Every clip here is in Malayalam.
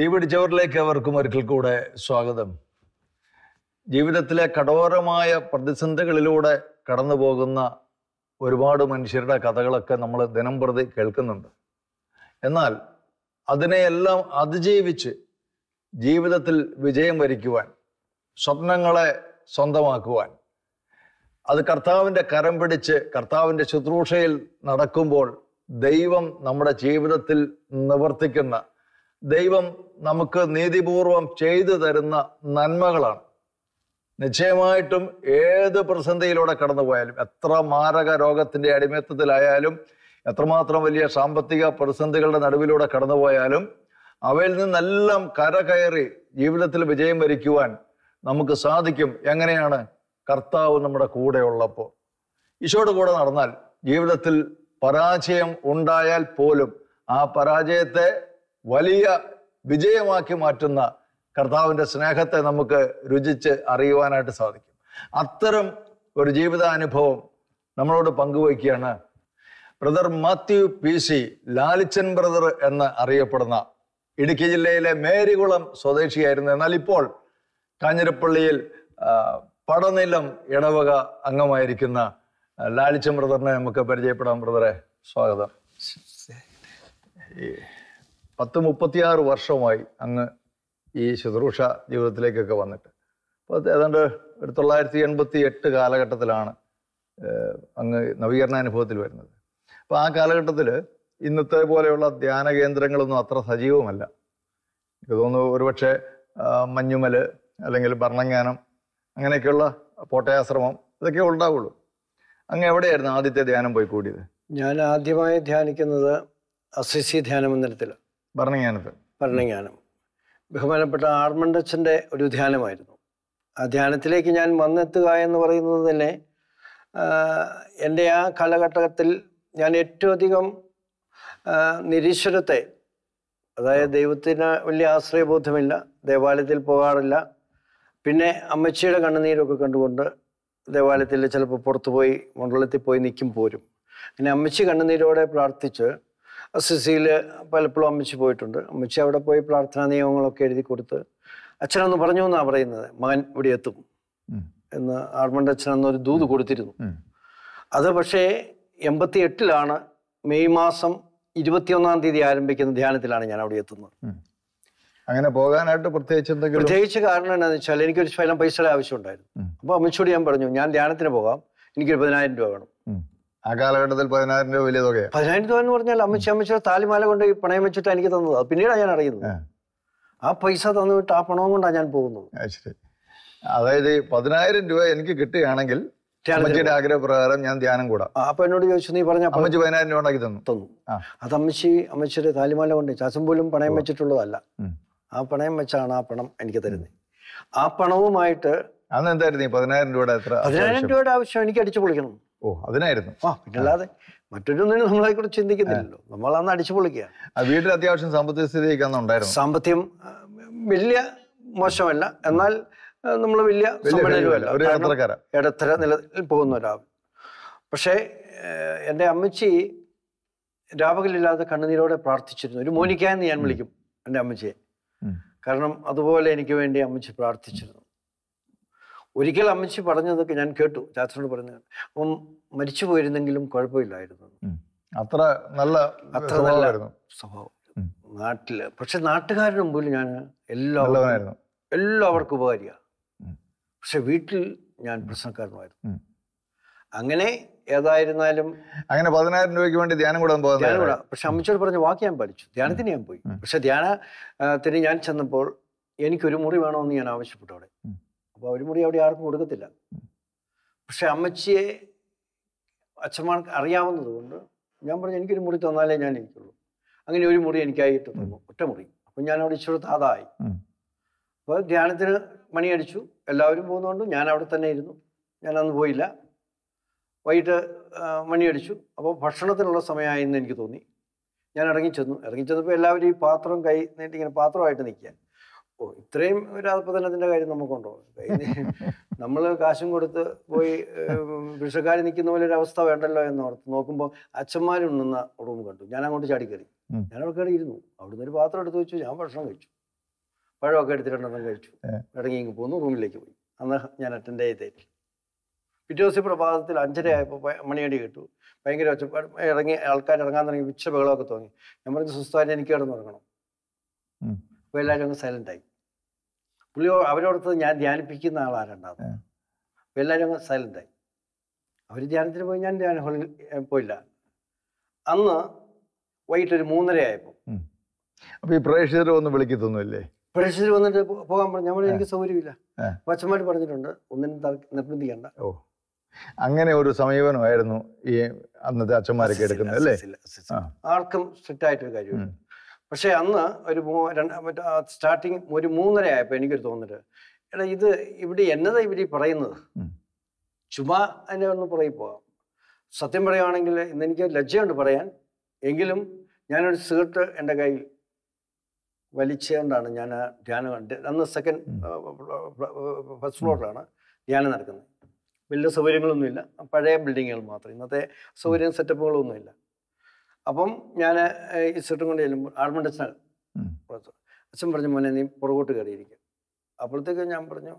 തീപിടിച്ചവരിലേക്ക് അവർക്കും ഒരിക്കൽ കൂടെ സ്വാഗതം ജീവിതത്തിലെ കഠോരമായ പ്രതിസന്ധികളിലൂടെ കടന്നു പോകുന്ന ഒരുപാട് മനുഷ്യരുടെ കഥകളൊക്കെ നമ്മൾ ദിനം പ്രതി കേൾക്കുന്നുണ്ട് എന്നാൽ അതിനെയെല്ലാം അതിജീവിച്ച് ജീവിതത്തിൽ വിജയം വരിക്കുവാൻ സ്വപ്നങ്ങളെ സ്വന്തമാക്കുവാൻ അത് കർത്താവിൻ്റെ കരം പിടിച്ച് കർത്താവിൻ്റെ ശുശ്രൂഷയിൽ നടക്കുമ്പോൾ ദൈവം നമ്മുടെ ജീവിതത്തിൽ നിവർത്തിക്കുന്ന ദൈവം നമുക്ക് നീതിപൂർവം ചെയ്തു തരുന്ന നന്മകളാണ് നിശ്ചയമായിട്ടും ഏത് പ്രതിസന്ധിയിലൂടെ കടന്നു പോയാലും എത്ര മാരക രോഗത്തിൻ്റെ അടിമത്തത്തിലായാലും എത്രമാത്രം വലിയ സാമ്പത്തിക പ്രതിസന്ധികളുടെ നടുവിലൂടെ കടന്നു പോയാലും അവയിൽ നിന്നെല്ലാം കരകയറി ജീവിതത്തിൽ വിജയം വരിക്കുവാൻ നമുക്ക് സാധിക്കും എങ്ങനെയാണ് കർത്താവ് നമ്മുടെ കൂടെ ഉള്ളപ്പോൾ ഈശോട് കൂടെ നടന്നാൽ ജീവിതത്തിൽ പരാജയം ഉണ്ടായാൽ പോലും ആ പരാജയത്തെ വലിയ വിജയമാക്കി മാറ്റുന്ന കർത്താവിൻ്റെ സ്നേഹത്തെ നമുക്ക് രുചിച്ച് അറിയുവാനായിട്ട് സാധിക്കും അത്തരം ഒരു ജീവിതാനുഭവം നമ്മളോട് പങ്കുവയ്ക്കുകയാണ് brother Mathew P C Lalichan brother എന്ന് അറിയപ്പെടുന്ന ഇടുക്കി ജില്ലയിലെ മേരികുളം സ്വദേശിയായിരുന്നു എന്നാൽ ഇപ്പോൾ കാഞ്ഞിരപ്പള്ളിയിൽ പടനിലം ഇടവക അംഗമായിരിക്കുന്ന ലാലിച്ചൻ ബ്രദറിനെ നമുക്ക് പരിചയപ്പെടാം ബ്രദറെ സ്വാഗതം പത്ത് മുപ്പത്തിയാറ് വർഷമായി അങ്ങ് ഈ ശുശ്രൂഷ ജീവിതത്തിലേക്കൊക്കെ വന്നിട്ട് അപ്പോൾ ഏതാണ്ട് ഒരു തൊള്ളായിരത്തി എൺപത്തി എട്ട് കാലഘട്ടത്തിലാണ് അങ്ങ് നവീകരണാനുഭവത്തിൽ വരുന്നത് അപ്പോൾ ആ കാലഘട്ടത്തിൽ ഇന്നത്തെ പോലെയുള്ള ധ്യാന കേന്ദ്രങ്ങളൊന്നും അത്ര സജീവമല്ല എനിക്ക് തോന്നുന്നു ഒരുപക്ഷെ മഞ്ഞുമൽ അല്ലെങ്കിൽ ഭരണങ്ങാനം അങ്ങനെയൊക്കെയുള്ള പോട്ടയാശ്രമം ഇതൊക്കെ ഉണ്ടാവുള്ളൂ അങ്ങ് എവിടെയായിരുന്നു ആദ്യത്തെ ധ്യാനം പോയി കൂടിയത് ഞാൻ ആദ്യമായി ധ്യാനിക്കുന്നത് അസിസി ധ്യാന മന്ദിരത്തിലാണ് ഭരണജ്ഞാനത്ത് ഭരണജ്ഞാനം ബഹുമാനപ്പെട്ട ആർമണ്ടച്ചൻ്റെ ഒരു ധ്യാനമായിരുന്നു ആ ധ്യാനത്തിലേക്ക് ഞാൻ വന്നെത്തുക എന്ന് പറയുന്നത് തന്നെ എൻ്റെ ആ കാലഘട്ടത്തിൽ ഞാൻ ഏറ്റവും അധികം നിരീശ്വരത്തെ അതായത് ദൈവത്തിന് വലിയ ആശ്രയബോധമില്ല ദേവാലയത്തിൽ പോകാറില്ല പിന്നെ അമ്മച്ചിയുടെ കണ്ണുനീരൊക്കെ കണ്ടുകൊണ്ട് ദേവാലയത്തിൽ ചിലപ്പോൾ പുറത്തുപോയി പോയി മണ്ഡലത്തിൽ പോയി നിൽക്കും പോരും അങ്ങനെ അമ്മച്ചി കണ്ണുനീരോടെ പ്രാർത്ഥിച്ച് അസിസിയിൽ പലപ്പോഴും അമ്മച്ചി പോയിട്ടുണ്ട് അമ്മച്ചി അവിടെ പോയി പ്രാർത്ഥനാ നിയമങ്ങളൊക്കെ എഴുതി കൊടുത്ത് അച്ഛനൊന്ന് പറഞ്ഞു എന്നാണ് പറയുന്നത് മകൻ ഇവിടെ എത്തും എന്ന് ആർമണ്ട് അച്ഛൻ എന്നൊരു ദൂത് കൊടുത്തിരുന്നു അത് പക്ഷേ എൺപത്തി എട്ടിലാണ് മെയ് മാസം ഇരുപത്തിയൊന്നാം തീയതി ആരംഭിക്കുന്ന ധ്യാനത്തിലാണ് ഞാൻ അവിടെ എത്തുന്നത് അങ്ങനെ പോകാനായിട്ട് പ്രത്യേകിച്ച് എന്തെങ്കിലും പ്രത്യേകിച്ച് കാരണം എന്താണെന്ന് വെച്ചാൽ എനിക്കൊരു ശകലം പൈസയുടെ ആവശ്യം ഉണ്ടായിരുന്നു അപ്പോൾ അമ്മച്ചോട് ഞാൻ പറഞ്ഞു ഞാൻ ധ്യാനത്തിന് പോകാം എനിക്കൊരു പതിനായിരം രൂപ വേണം ആ കാലഘട്ടത്തിൽ പതിനായിരം രൂപ വലിയ തുകയാണ് പതിനായിരം രൂപ എന്ന് പറഞ്ഞാൽ അമ്മച്ചി അമ്മച്ചിയുടെ താലിമാല കൊണ്ട് പണയം വെച്ചിട്ട് എനിക്ക് തന്നത് പിന്നീടാണ് ഞാൻ അറിയുന്നത് ആ പൈസ തന്നിട്ട് ആ പണവും കൊണ്ടാണ് ഞാൻ പോകുന്നത് ശരി അതായത് പതിനായിരം രൂപ എനിക്ക് കിട്ടുകയാണെങ്കിൽ അമ്മച്ചിയുടെ ആഗ്രഹപ്രകാരം ഞാൻ ധ്യാനം കൂടാം അപ്പൊ എന്നോട് ചോദിച്ചു നീ പറഞ്ഞ അമ്മച്ചി പതിനായിരം രൂപ ഉണ്ടാക്കി തന്നു തന്നു അത് അമ്മച്ചി അമ്മച്ചിയുടെ താലിമാല കൊണ്ട് ചാസം പോലും പണയം വെച്ചിട്ടുള്ളതല്ല ആ പണയം വെച്ചാണ് ആ പണം എനിക്ക് തരുന്നത് ആ പണവുമായിട്ട് അന്ന് എന്തായിരുന്നു പതിനായിരം രൂപയുടെ എത്ര പതിനായിരം രൂപയുടെ ആവശ്യം എനിക്ക് അടിച്ചു പൊളിക്കണം ഓ അതിനായിരുന്നു ആ പിന്നല്ലാതെ മറ്റൊരൊന്നിനും നമ്മളെ കുറിച്ച് ചിന്തിക്കുന്നില്ലല്ലോ നമ്മൾ അന്ന് അടിച്ചു പൊളിക്കുക വീട്ടിൽ അത്യാവശ്യം സാമ്പത്തിക സ്ഥിതിയൊക്കെ ഉണ്ടായിരുന്നു സാമ്പത്തികം വലിയ മോശമല്ല എന്നാൽ നമ്മൾ വലിയ ഇടത്തര നിലയിൽ പോകുന്ന ഒരാൾ പക്ഷേ എൻ്റെ അമ്മച്ചി രാപകലില്ലാതെ കണ്ണുനീരോടെ പ്രാർത്ഥിച്ചിരുന്നു ഒരു മോനിക്കായെന്ന് ഞാൻ വിളിക്കും എൻ്റെ അമ്മച്ചിയെ കാരണം അതുപോലെ എനിക്ക് വേണ്ടി അമ്മച്ചി പ്രാർത്ഥിച്ചിരുന്നു ഒരിക്കൽ അമ്മച്ചി പറഞ്ഞതൊക്കെ ഞാൻ കേട്ടു ചാച്ചനോട് പറഞ്ഞു അപ്പം മരിച്ചു പോയിരുന്നെങ്കിലും കുഴപ്പമില്ലായിരുന്നു അത്ര നല്ല അത്ര നല്ല സ്വഭാവം നാട്ടില് പക്ഷെ നാട്ടുകാരുടെ മുമ്പിൽ ഞാൻ എല്ലാവരും എല്ലാവർക്കും ഉപകാരിയാണ് പക്ഷെ വീട്ടിൽ ഞാൻ പ്രശ്നക്കാരനായിരുന്നു അങ്ങനെ ഏതായിരുന്നാലും അങ്ങനെ പതിനായിരം രൂപയ്ക്ക് വേണ്ടി ധ്യാനം കൂടാൻ ധ്യാനം പക്ഷെ അമ്മച്ചോട് പറഞ്ഞ വാക്ക് ഞാൻ പഠിച്ചു ധ്യാനത്തിന് ഞാൻ പോയി പക്ഷെ ധ്യാനത്തിന് ഞാൻ ചെന്നപ്പോൾ എനിക്കൊരു മുറി വേണമെന്ന് ഞാൻ ആവശ്യപ്പെട്ടു അവിടെ അപ്പോൾ ഒരു മുറി അവിടെ ആർക്കും കൊടുക്കത്തില്ല പക്ഷെ അമ്മച്ചിയെ അച്ഛന്മാർക്ക് അറിയാവുന്നത് കൊണ്ട് ഞാൻ പറഞ്ഞു എനിക്കൊരു മുറി തന്നാലേ ഞാൻ എനിക്കുള്ളൂ അങ്ങനെ ഒരു മുറി എനിക്കായിട്ട് തന്നു ഒറ്റ മുറി അപ്പം ഞാൻ അവിടെ ഇച്ചിരി താതായി അപ്പോൾ ധ്യാനത്തിന് മണിയടിച്ചു എല്ലാവരും പോകുന്നതുകൊണ്ട് ഞാൻ അവിടെ തന്നെ ഇരുന്നു ഞാൻ അന്ന് പോയില്ല വൈകിട്ട് മണിയടിച്ചു അപ്പോൾ ഭക്ഷണത്തിനുള്ള സമയമായി എന്ന് എനിക്ക് തോന്നി ഞാൻ ഇറങ്ങിച്ചെന്നു ഇറങ്ങിച്ചെന്നപ്പോൾ എല്ലാവരും ഈ പാത്രം കൈ നീട്ടിങ്ങനെ പാത്രമായിട്ട് നിൽക്കുക ഓ ഇത്രയും ഒരു അധപതനത്തിന്റെ കാര്യം നമുക്കുണ്ടോ നമ്മൾ കാശും കൊടുത്ത് പോയി ഭിക്ഷക്കാർ നിൽക്കുന്ന പോലെ ഒരു അവസ്ഥ വേണ്ടല്ലോ എന്ന് ഓർത്ത് നോക്കുമ്പോൾ അച്ഛന്മാരുണ്ണുന്ന റൂം കണ്ടു ഞാൻ അങ്ങോട്ട് ചാടിക്കറി ഞാൻ അവിടെ കയറി ഇരുന്നു അവിടുന്ന് ഒരു പാത്രം എടുത്ത് വെച്ചു ഞാൻ ഭക്ഷണം കഴിച്ചു പഴമൊക്കെ രണ്ടെണ്ണം കഴിച്ചു ഇടങ്ങി ഇങ്ങ് പോന്നു റൂമിലേക്ക് പോയി അന്ന് ഞാൻ അറ്റൻഡ് ചെയ്തേറ്റ് പിറ്റേ ദിവസം പ്രഭാതത്തിൽ അഞ്ചര ആയപ്പോൾ മണിയടി കിട്ടു ഭയങ്കര ഒച്ചപ്പാട് ഇറങ്ങി ആൾക്കാർ ഇറങ്ങാൻ തുടങ്ങി വിച്ച ബഹളമൊക്കെ തോന്നി ഞാൻ പറഞ്ഞു സുസ്ഥമായിട്ട് എനിക്ക് കിടന്നുറങ്ങണം അപ്പോൾ എല്ലാവരും അങ്ങ് സൈലൻ്റായി പുള്ളിയോ അവരോടത്ത് ഞാൻ ധ്യാനിപ്പിക്കുന്ന ആളാരണ്ടാവും എല്ലാവരും എല്ലാവരും സൈലൻ്റായി അവർ ധ്യാനത്തിന് പോയി ഞാൻ ധ്യാന ഹോളിൽ പോയില്ല അന്ന് വൈകിട്ട് ഒരു മൂന്നര ആയപ്പോൾ അപ്പോൾ ഈ പ്രേക്ഷകർ ഒന്ന് വിളിക്കത്തൊന്നുമില്ലേ പ്രേക്ഷകർ വന്നിട്ട് പോകാൻ പറഞ്ഞു നമ്മൾ എനിക്ക് സൗകര്യമില്ല വച്ചന്മാർ പറഞ്ഞിട്ടുണ്ട് ഒന്നിനും നിർബന്ധിക്കണ്ട ഓ അങ്ങനെ ഒരു സമീപനമായിരുന്നു ഈ അന്നത്തെ അച്ഛന്മാരൊക്കെ എടുക്കുന്നത് അല്ലേ ആർക്കും സ്ട്രിക്റ്റ് ആയിട്ടൊരു കാര്യമില്ല പക്ഷേ അന്ന് ഒരു രണ്ട് സ്റ്റാർട്ടിങ് ഒരു മൂന്നര ആയപ്പോൾ എനിക്കൊരു തോന്നിട്ട് എടാ ഇത് ഇവിടെ എന്നതാ ഇവർ പറയുന്നത് ചുമ്മാ അതിനെ ഒന്ന് പുറകെ പോവാം സത്യം പറയുകയാണെങ്കിൽ ഇന്ന് എനിക്ക് ലജ്ജയുണ്ട് പറയാൻ എങ്കിലും ഞാനൊരു സിഗരറ്റ് എൻ്റെ കയ്യിൽ വലിച്ചുകൊണ്ടാണ് ഞാൻ ധ്യാനം കണ്ട് അന്ന് സെക്കൻഡ് ഫസ്റ്റ് ഫ്ലോറിലാണ് ധ്യാനം നടക്കുന്നത് വലിയ സൗകര്യങ്ങളൊന്നുമില്ല പഴയ ബിൽഡിങ്ങുകൾ മാത്രം ഇന്നത്തെ സൗകര്യം സെറ്റപ്പുകളൊന്നുമില്ല അപ്പം ഞാൻ ഈ കൊണ്ട് ചെല്ലുമ്പോൾ ആൾമണ്ടച്ചാൽ അച്ഛൻ പറഞ്ഞു മോനെ നീ പുറകോട്ട് കയറിയിരിക്കുക അപ്പോഴത്തേക്ക് ഞാൻ പറഞ്ഞു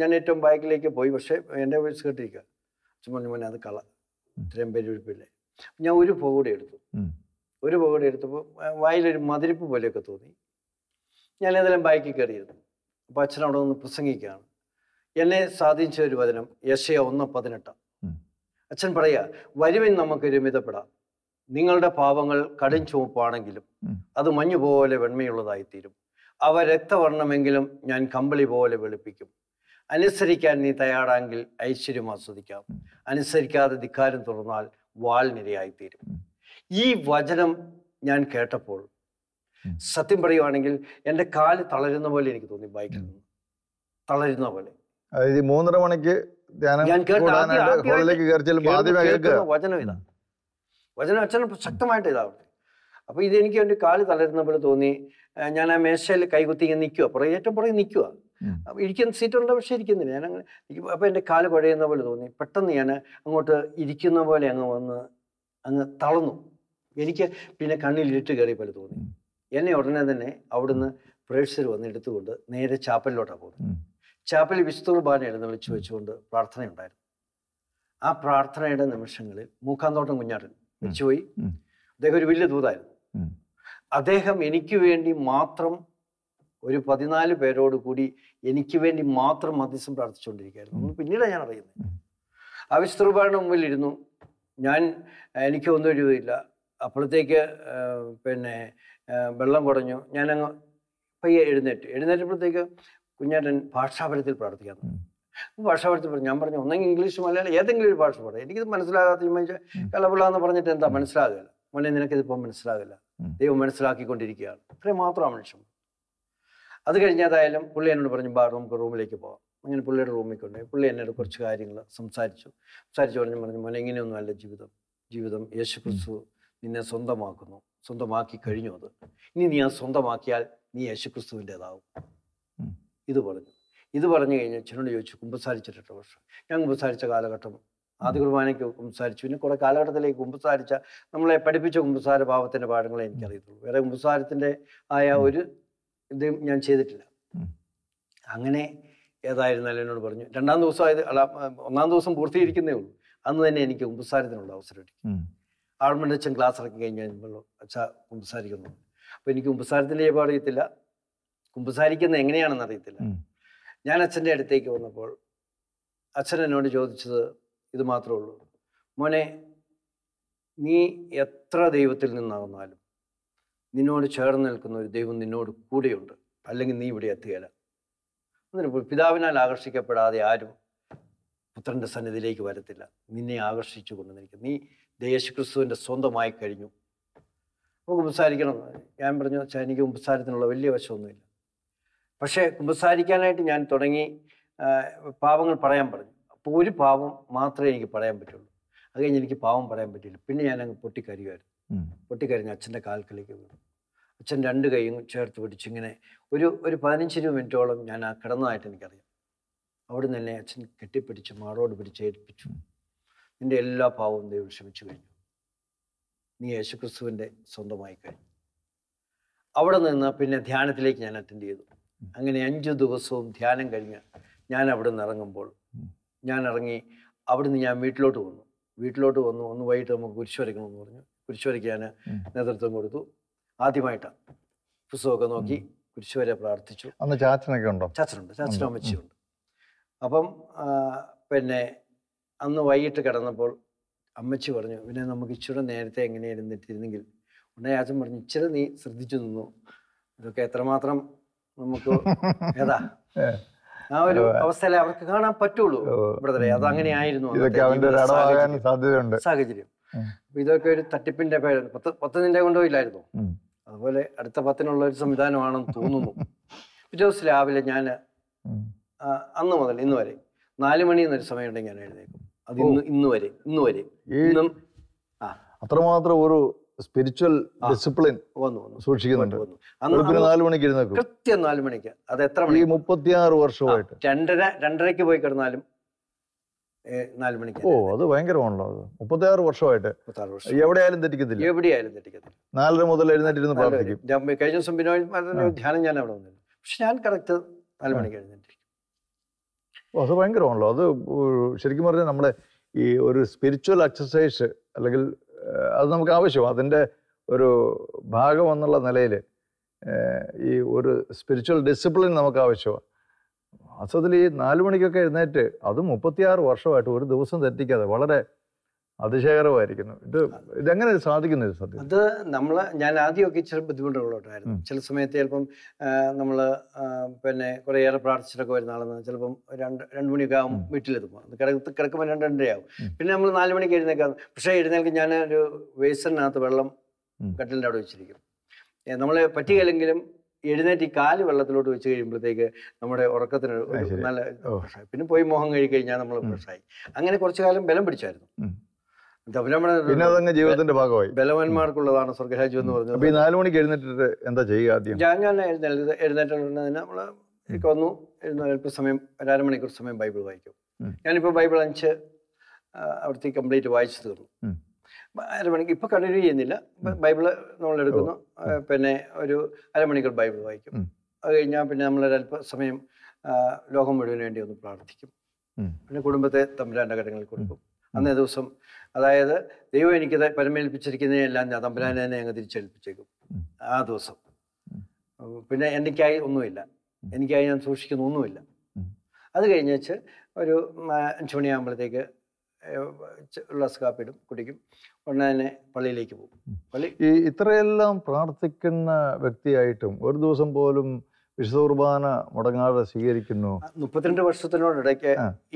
ഞാൻ ഏറ്റവും ബാക്കിലേക്ക് പോയി പക്ഷേ എൻ്റെ വയസ്സ് കെട്ടിരിക്കുക അച്ഛൻ പറഞ്ഞു മോനെ അത് കള ഇത്രയും ഒഴിപ്പില്ലേ ഞാൻ ഒരു പോകൂടെ എടുത്തു ഒരു പോകൂടെ എടുത്തപ്പോൾ വായിലൊരു മതിരിപ്പ് പോലെയൊക്കെ തോന്നി ഞാൻ ഏതെല്ലാം ബാക്കിൽ കയറിയിരുന്നു അപ്പോൾ അച്ഛൻ അവിടെ നിന്ന് പ്രസംഗിക്കുകയാണ് എന്നെ സ്വാധീനിച്ച ഒരു വചനം യശയ ഒന്ന് പതിനെട്ടാണ് അച്ഛൻ പറയുക വരുവിൻ നമുക്ക് രമിതപ്പെടാം നിങ്ങളുടെ പാപങ്ങൾ കടും ചുവപ്പാണെങ്കിലും അത് മഞ്ഞു പോലെ വെണ്മയുള്ളതായിത്തീരും അവ രക്തവർണ്ണമെങ്കിലും ഞാൻ കമ്പിളി പോലെ വെളുപ്പിക്കും അനുസരിക്കാൻ നീ തയ്യാറാണെങ്കിൽ ഐശ്വര്യം ആസ്വദിക്കാം അനുസരിക്കാതെ ധിക്കാരം തുറന്നാൽ വാളിനിരയായിത്തീരും ഈ വചനം ഞാൻ കേട്ടപ്പോൾ സത്യം പറയുവാണെങ്കിൽ എൻ്റെ കാല് തളരുന്ന പോലെ എനിക്ക് തോന്നി ബൈക്കിൽ നിന്ന് തളരുന്ന പോലെ മൂന്നര മണിക്ക് ധ്യാനം ഞാൻ കേട്ട വചനം ഇതാണ് വചനം അച്ഛൻ ശക്തമായിട്ട് ഇതാവട്ടെ ഇത് ഇതെനിക്ക് എൻ്റെ കാല് തളരുന്ന പോലെ തോന്നി ഞാൻ ആ മേശയിൽ കൈകുത്തി ഇങ്ങനെ നിൽക്കുക പുറകെ ഏറ്റവും പുറകെ നിൽക്കുക അപ്പൊ ഇരിക്കുന്ന ഉണ്ടോ പക്ഷെ ഇരിക്കുന്നില്ല ഞാൻ അങ്ങനെ അപ്പോൾ എൻ്റെ കാല് കുഴയുന്ന പോലെ തോന്നി പെട്ടെന്ന് ഞാൻ അങ്ങോട്ട് ഇരിക്കുന്ന പോലെ അങ്ങ് വന്ന് അങ്ങ് തളർന്നു എനിക്ക് പിന്നെ കണ്ണിൽ ഇരുട്ട് കയറി പോലെ തോന്നി എന്നെ ഉടനെ തന്നെ അവിടുന്ന് പ്രേക്ഷകർ വന്ന് എടുത്തുകൊണ്ട് നേരെ ചാപ്പലിലോട്ടാണ് പോകുന്നത് ചാപ്പലിൽ വിസ്തുർബാന വിളിച്ചു വെച്ചുകൊണ്ട് പ്രാർത്ഥനയുണ്ടായിരുന്നു ആ പ്രാർത്ഥനയുടെ നിമിഷങ്ങളിൽ മൂക്കാന്തോട്ടം കുഞ്ഞാട്ടൻ മരിച്ചുപോയി അദ്ദേഹം ഒരു വലിയ ദൂതായിരുന്നു അദ്ദേഹം എനിക്ക് വേണ്ടി മാത്രം ഒരു പതിനാല് പേരോട് കൂടി എനിക്ക് വേണ്ടി മാത്രം മധ്യസ്ഥം പ്രാർത്ഥിച്ചുകൊണ്ടിരിക്കുകയായിരുന്നു പിന്നീടാണ് ഞാൻ അറിയുന്നത് ആവശ്യത്തുറപ്പാരുടെ മുമ്പിൽ ഇരുന്നു ഞാൻ എനിക്ക് ഒന്നും എഴുതിയില്ല അപ്പോഴത്തേക്ക് പിന്നെ വെള്ളം കുറഞ്ഞു ഞാനങ്ങ് പയ്യെ എഴുന്നേറ്റ് എഴുന്നേറ്റപ്പോഴത്തേക്ക് കുഞ്ഞാട്ടൻ ഭാഷാപരത്തിൽ പ്രാർത്ഥിക്കാൻ ഭാഷ പഠിച്ച് പറഞ്ഞു ഞാൻ പറഞ്ഞു ഒന്നെങ്കിൽ ഇംഗ്ലീഷ് മലയാളം ഏതെങ്കിലും ഒരു ഭാഷ പഠിക്കും എനിക്കിത് മനസ്സിലാകാത്ത ചോദിച്ചാൽ കലപിള്ള എന്ന് പറഞ്ഞിട്ട് എന്താ മനസ്സിലാകില്ല മോനെ നിനക്കിതിപ്പോൾ മനസ്സിലാകില്ല ദൈവം മനസ്സിലാക്കിക്കൊണ്ടിരിക്കുകയാണ് ഇത്രയും മാത്രമാണ് മനുഷ്യൻ അത് കഴിഞ്ഞതായാലും പുള്ളി എന്നോട് പറഞ്ഞു ബാ നമുക്ക് റൂമിലേക്ക് പോകാം അങ്ങനെ പുള്ളിയുടെ റൂമിൽ കൊണ്ടുപോയി പുള്ളി എന്നോട് കുറച്ച് കാര്യങ്ങൾ സംസാരിച്ചു സംസാരിച്ചു പറഞ്ഞു പറഞ്ഞു മോനെ ഇങ്ങനെയൊന്നുമല്ല ജീവിതം ജീവിതം യേശു ക്രിസ്തു നിന്നെ സ്വന്തമാക്കുന്നു സ്വന്തമാക്കി കഴിഞ്ഞു അത് ഇനി നീ അത് സ്വന്തമാക്കിയാൽ നീ ക്രിസ്തുവിൻ്റെതാവും ഇത് പറഞ്ഞു ഇത് പറഞ്ഞു കഴിഞ്ഞാൽ അച്ഛനോട് ചോദിച്ചു കുമ്പസാരിച്ചിട്ട് വർഷം ഞാൻ കുമ്പസാരിച്ച കാലഘട്ടം ആദ്യ കുർബാനയ്ക്ക് കുമ്പസാരിച്ചു പിന്നെ കുറേ കാലഘട്ടത്തിലേക്ക് കുമ്പസാരിച്ച നമ്മളെ പഠിപ്പിച്ച കുമ്പസാര ഭാവത്തിൻ്റെ പാഠങ്ങളെ എനിക്കറിയത്തുള്ളൂ വേറെ കുമ്പസാരത്തിൻ്റെ ആയ ഒരു ഇത് ഞാൻ ചെയ്തിട്ടില്ല അങ്ങനെ ഏതായിരുന്നാലും എന്നോട് പറഞ്ഞു രണ്ടാം ദിവസം ആയത് അല്ല ഒന്നാം ദിവസം പൂർത്തിയിരിക്കുന്നേ ഉള്ളൂ അന്ന് തന്നെ എനിക്ക് കുമ്പസാരത്തിനുള്ള അവസരം കിട്ടി ആൾമണ്ട് അച്ഛൻ ക്ലാസ് ഇറക്കി കഴിഞ്ഞാൽ അച്ഛ കുമ്പസാരിക്കുന്നു അപ്പോൾ എനിക്ക് കുമ്പസാരത്തിൻ്റെ ചെയ്യപാട് അറിയത്തില്ല കുമ്പസാരിക്കുന്നത് എങ്ങനെയാണെന്ന് അറിയത്തില്ല ഞാൻ അച്ഛൻ്റെ അടുത്തേക്ക് വന്നപ്പോൾ അച്ഛൻ എന്നോട് ചോദിച്ചത് ഇത് മാത്രമേ ഉള്ളൂ മോനെ നീ എത്ര ദൈവത്തിൽ നിന്നാകുന്നാലും നിന്നോട് ചേർന്ന് നിൽക്കുന്ന ഒരു ദൈവം നിന്നോട് കൂടെയുണ്ട് അല്ലെങ്കിൽ നീ ഇവിടെ എത്തുകയില്ല എന്നിട്ട് പിതാവിനാൽ ആകർഷിക്കപ്പെടാതെ ആരും പുത്രൻ്റെ സന്നിധിയിലേക്ക് വരത്തില്ല നിന്നെ ആകർഷിച്ചു കൊണ്ടുവന്നിരിക്കും നീ ക്രിസ്തുവിൻ്റെ സ്വന്തമായി കഴിഞ്ഞു നമുക്ക് ഉപസാരിക്കണം ഞാൻ പറഞ്ഞു വെച്ചാൽ എനിക്ക് ഉപസാരത്തിനുള്ള വലിയ വശമൊന്നുമില്ല പക്ഷേ കുമ്പസാരിക്കാനായിട്ട് ഞാൻ തുടങ്ങി പാവങ്ങൾ പറയാൻ പറഞ്ഞു അപ്പോൾ ഒരു പാവം മാത്രമേ എനിക്ക് പറയാൻ പറ്റുള്ളൂ അത് കഴിഞ്ഞ് എനിക്ക് പാവം പറയാൻ പറ്റില്ല പിന്നെ ഞാൻ അങ്ങ് പൊട്ടിക്കരിയുമായിരുന്നു പൊട്ടിക്കരിഞ്ഞ് അച്ഛൻ്റെ കാൽക്കലേക്ക് വീണു അച്ഛൻ രണ്ട് കൈയും ചേർത്ത് പിടിച്ച് ഇങ്ങനെ ഒരു ഒരു പതിനഞ്ച് രൂപ മിനിറ്റോളം ഞാൻ ആ കിടന്നതായിട്ട് എനിക്കറിയാം അവിടെ നിന്ന് തന്നെ അച്ഛൻ കെട്ടിപ്പിടിച്ച് മാറോട് പിടിച്ച് ഏൽപ്പിച്ചു നിന്റെ എല്ലാ പാവവും ദൈവം ക്ഷമിച്ചു കഴിഞ്ഞു നീ യേശുക്രിസ്തുവിൻ്റെ സ്വന്തമായി കഴിഞ്ഞു അവിടെ നിന്ന് പിന്നെ ധ്യാനത്തിലേക്ക് ഞാൻ അറ്റൻഡ് ചെയ്തു അങ്ങനെ അഞ്ച് ദിവസവും ധ്യാനം കഴിഞ്ഞ് ഞാൻ അവിടെ നിന്ന് ഇറങ്ങുമ്പോൾ ഞാൻ ഇറങ്ങി അവിടുന്ന് ഞാൻ വീട്ടിലോട്ട് വന്നു വീട്ടിലോട്ട് വന്നു ഒന്ന് വൈകിട്ട് നമുക്ക് കുരിശുവരയ്ക്കണമെന്ന് പറഞ്ഞു ഞാൻ നേതൃത്വം കൊടുത്തു ആദ്യമായിട്ടാണ് പുസ്തകമൊക്കെ നോക്കി കുരിശുവരെ പ്രാർത്ഥിച്ചു അന്ന് ചാച്ചനൊക്കെ ഉണ്ടോ ചാച്ചനുണ്ട് ചാച്ചനും അമ്മച്ചിയുണ്ട് അപ്പം പിന്നെ അന്ന് വൈകിട്ട് കിടന്നപ്പോൾ അമ്മച്ചി പറഞ്ഞു പിന്നെ നമുക്ക് ഇച്ചിരി നേരത്തെ എങ്ങനെ ഇരുന്നിട്ടിരുന്നെങ്കിൽ ഉടനെ ചാച്ചൻ പറഞ്ഞു ഇച്ചിരി നീ ശ്രദ്ധിച്ചു നിന്നു ഇതൊക്കെ എത്രമാത്രം നമുക്ക് ഏതാ ആ ഒരു അവസ്ഥയിലെ അവർക്ക് കാണാൻ പറ്റുള്ളൂ ബ്രദറെ അത് അങ്ങനെ ആയിരുന്നു സാഹചര്യം ഇതൊക്കെ ഒരു തട്ടിപ്പിന്റെ പേരായിരുന്നു പത്ത് പത്ത് നിന്റെ കൊണ്ടുപോയില്ലായിരുന്നു അതുപോലെ അടുത്ത പത്തിനുള്ള ഒരു സംവിധാനമാണെന്ന് തോന്നുന്നു പിറ്റേ ദിവസം രാവിലെ ഞാൻ അന്ന് മുതൽ ഇന്ന് വരെ നാല് മണി എന്നൊരു സമയമുണ്ടെങ്കിൽ ഞാൻ എഴുന്നേക്കും അത് ഇന്ന് ഇന്ന് വരെ ഇന്ന് വരെ ഇന്നും അത്രമാത്രം ഒരു സ്പിരിച്വൽ ഡിസിപ്ലിൻ വന്നു സൂക്ഷിക്കുന്നുണ്ട് പിന്നെ മണിക്ക് എഴുന്നേക്കും കൃത്യം നാല് മണിക്ക് അത് എത്ര മണി മുപ്പത്തിയാറ് വർഷമായിട്ട് രണ്ടര രണ്ടരയ്ക്ക് പോയി കിടന്നാലും നാല് മണിക്ക് ഓ അത് ഭയങ്കരമാണല്ലോ അത് മുപ്പത്തിയാറ് വർഷമായിട്ട് എവിടെയായാലും തെറ്റിക്കത്തില്ല എവിടെയായാലും തെറ്റിക്കത്തില്ല നാലര മുതൽ എഴുന്നേറ്റിരുന്ന് പ്രാർത്ഥിക്കും കഴിഞ്ഞ ദിവസം ബിനോയ് ധ്യാനം ഞാൻ അവിടെ വന്നിരുന്നു പക്ഷെ ഞാൻ കറക്റ്റ് നാല് മണിക്ക് എഴുന്നേറ്റിരിക്കും അത് ഭയങ്കരമാണല്ലോ അത് ശരിക്കും പറഞ്ഞാൽ നമ്മുടെ ഈ ഒരു സ്പിരിച്വൽ എക്സസൈസ് അല്ലെങ്കിൽ അത് നമുക്ക് ആവശ്യമാണ് അതിൻ്റെ ഒരു ഭാഗം എന്നുള്ള നിലയിൽ ഈ ഒരു സ്പിരിച്വൽ ഡിസിപ്ലിൻ നമുക്ക് ആവശ്യമാണ് വാസ്തവത്തിൽ ഈ നാല് മണിക്കൊക്കെ എഴുന്നേറ്റ് അത് മുപ്പത്തിയാറ് വർഷമായിട്ട് ഒരു ദിവസം തെറ്റിക്കാതെ വളരെ അതിശയകരമായിരിക്കുന്നു ഇത് ഇതെങ്ങനെ സാധിക്കുന്നു അത് നമ്മൾ ഞാൻ ആദ്യമൊക്കെ ചില ബുദ്ധിമുട്ടുകളുണ്ടായിരുന്നു ചില സമയത്ത് ചിലപ്പം നമ്മൾ പിന്നെ കുറേയേറെ പ്രാർത്ഥിച്ചിട്ടൊക്കെ വരുന്ന ആളെന്ന് ചിലപ്പം രണ്ട് രണ്ട് മണിയൊക്കെ ആകും വീട്ടിലെത്തുമ്പോൾ കിടക്ക് കിടക്കുമ്പോൾ രണ്ട് രണ്ടരയാവും പിന്നെ നമ്മൾ നാല് മണിക്ക് എഴുന്നേക്കാം പക്ഷേ എഴുന്നേൽക്കും ഞാൻ ഒരു വേസ്റ്ററിനകത്ത് വെള്ളം കട്ടിലിൻ്റെ അവിടെ വെച്ചിരിക്കും നമ്മൾ പറ്റുകയില്ലെങ്കിലും എഴുന്നേറ്റ് ഈ കാല് വെള്ളത്തിലോട്ട് വെച്ച് കഴിയുമ്പോഴത്തേക്ക് നമ്മുടെ ഉറക്കത്തിന് നല്ല പിന്നെ പോയി മോഹം കഴിക്കഴിഞ്ഞാൽ നമ്മൾ ഫ്രഷായി അങ്ങനെ കുറച്ചു കാലം ബലം പിടിച്ചായിരുന്നു പിന്നെ ജീവിതത്തിന്റെ ഭാഗമായി ബലവന്മാർക്കുള്ളതാണ് സ്വർഗരാജ്യം എന്ന് പറഞ്ഞത് ഈ നാലു മണിക്ക് എഴുന്നേറ്റ് എന്താ ചെയ്യുക ആദ്യം ഞാൻ ഞാൻ എഴുന്നേറ്റ് നമ്മള് നമ്മൾ എനിക്ക് വന്നു എഴുന്നേൽപ്പ് സമയം ഒരു അരമണിക്കൂർ സമയം ബൈബിൾ വായിക്കും ഞാനിപ്പോ ബൈബിൾ അഞ്ച് അവിടുത്തെ കംപ്ലീറ്റ് വായിച്ചു തീർന്നു അരമണിക്കൂർ ഇപ്പൊ കണ്ടിന്യൂ ചെയ്യുന്നില്ല ബൈബിൾ നമ്മൾ എടുക്കുന്നു പിന്നെ ഒരു അരമണിക്കൂർ ബൈബിൾ വായിക്കും അത് കഴിഞ്ഞാൽ പിന്നെ നമ്മൾ ഒരല്പ സമയം ലോകം മുഴുവൻ വേണ്ടി ഒന്ന് പ്രാർത്ഥിക്കും പിന്നെ കുടുംബത്തെ തമ്പുരാന്റെ ഘടകങ്ങളിൽ കൊടുക്കും അന്നേ ദിവസം അതായത് ദൈവം എനിക്ക് പരമേൽപ്പിച്ചിരിക്കുന്നതിനെല്ലാം ഞാൻ തമ്പുരാനെ തന്നെ അങ്ങ് തിരിച്ചേൽപ്പിച്ചേക്കും ആ ദിവസം പിന്നെ എനിക്കായി ഒന്നുമില്ല എനിക്കായി ഞാൻ സൂക്ഷിക്കുന്ന ഒന്നുമില്ല അത് കഴിഞ്ഞ് വെച്ച് ഒരു അഞ്ചു മണിയാകുമ്പോഴത്തേക്ക് ഉള്ള സ്കാപ്പിടും കുടിക്കും ഉടനെ തന്നെ പള്ളിയിലേക്ക് പോകും പള്ളി ഈ ഇത്രയെല്ലാം പ്രാർത്ഥിക്കുന്ന വ്യക്തിയായിട്ടും ഒരു ദിവസം പോലും വിശുദ്ധ കുർബാന മുടങ്ങാതെ സ്വീകരിക്കുന്നു മുപ്പത്തിരണ്ട് വർഷത്തിനോടിടയ്ക്ക്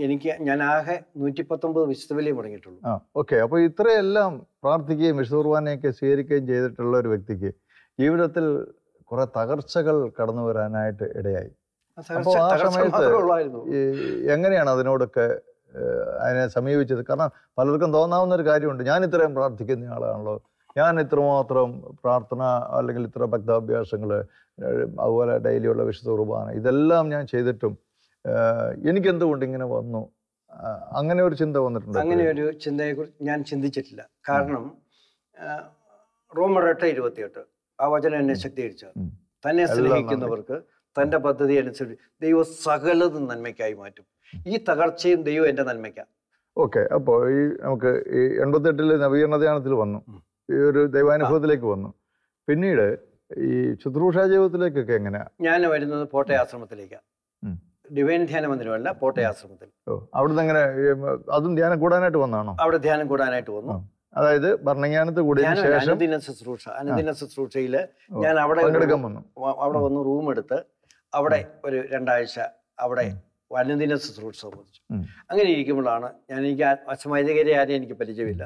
എനിക്ക് ഞാൻ ആകെ നൂറ്റി പത്തൊമ്പത് വിശുദ്ധ ബലിയെ മുടങ്ങിയിട്ടുള്ളൂ ആ ഓക്കെ അപ്പോൾ ഇത്രയെല്ലാം പ്രാർത്ഥിക്കുകയും വിശുദ്ധ കുർബാനയൊക്കെ സ്വീകരിക്കുകയും ചെയ്തിട്ടുള്ള ഒരു വ്യക്തിക്ക് ജീവിതത്തിൽ കുറെ തകർച്ചകൾ കടന്നു വരാനായിട്ട് ഇടയായി അപ്പോൾ ആ സമയത്ത് എങ്ങനെയാണ് അതിനോടൊക്കെ അതിനെ സമീപിച്ചത് കാരണം പലർക്കും തോന്നാവുന്ന ഒരു കാര്യമുണ്ട് ഞാൻ ഇത്രയും പ്രാർത്ഥിക്കുന്ന ആളാണല്ലോ ഞാൻ ഇത്രമാത്രം പ്രാർത്ഥന അല്ലെങ്കിൽ ഇത്ര ഭക്താഭ്യാസങ്ങൾ അതുപോലെ ഡെയിലിയുള്ള വിശുദ്ധ കുർബാന ഇതെല്ലാം ഞാൻ ചെയ്തിട്ടും എനിക്കെന്തുകൊണ്ട് ഇങ്ങനെ വന്നു അങ്ങനെ ഒരു ചിന്ത വന്നിട്ടുണ്ട് അങ്ങനെ ഒരു ചിന്തയെക്കുറിച്ച് ഞാൻ ചിന്തിച്ചിട്ടില്ല കാരണം റോമർ എട്ട് ഇരുപത്തിയെട്ട് ആ വചനം എന്നെ ശക്തീകരിച്ചു തന്നെ സ്നേഹിക്കുന്നവർക്ക് തൻ്റെ പദ്ധതി അനുസരിച്ച് ദൈവം സകലതും നന്മയ്ക്കായി മാറ്റും ഈ തകർച്ചയും ദൈവം എൻ്റെ നന്മയ്ക്കാണ് ഓക്കെ അപ്പോൾ ഈ നമുക്ക് ഈ എൺപത്തെട്ടിൽ നവീകരണ ധ്യാനത്തിൽ വന്നു ഈ ഒരു ദൈവാനുഭവത്തിലേക്ക് വന്നു പിന്നീട് ഈ ശുശ്രൂഷാ ജീവിതത്തിലേക്കൊക്കെ എങ്ങനെയാ ഞാൻ വരുന്നത് പോട്ടയ ഡിവൈൻ ധ്യാന മന്ദിരമല്ല പോട്ടയ ആശ്രമത്തിൽ അവിടുന്ന് എങ്ങനെ അതും ധ്യാനം കൂടാനായിട്ട് വന്നാണോ അവിടെ ധ്യാനം കൂടാനായിട്ട് വന്നു അതായത് ഭരണജ്ഞാനത്ത് കൂടി ശേഷം അനുദിന ശുശ്രൂഷ അനുദിന ശുശ്രൂഷയിൽ ഞാൻ അവിടെ വന്നു അവിടെ വന്ന് റൂം എടുത്ത് അവിടെ ഒരു രണ്ടാഴ്ച അവിടെ അനുദിന ശുശ്രൂഷ സംബന്ധിച്ചു അങ്ങനെ ഇരിക്കുമ്പോഴാണ് ഞാൻ എനിക്ക് അച്ഛമൈതകരെ ആരെയും എനിക്ക് പരിചയമില്ല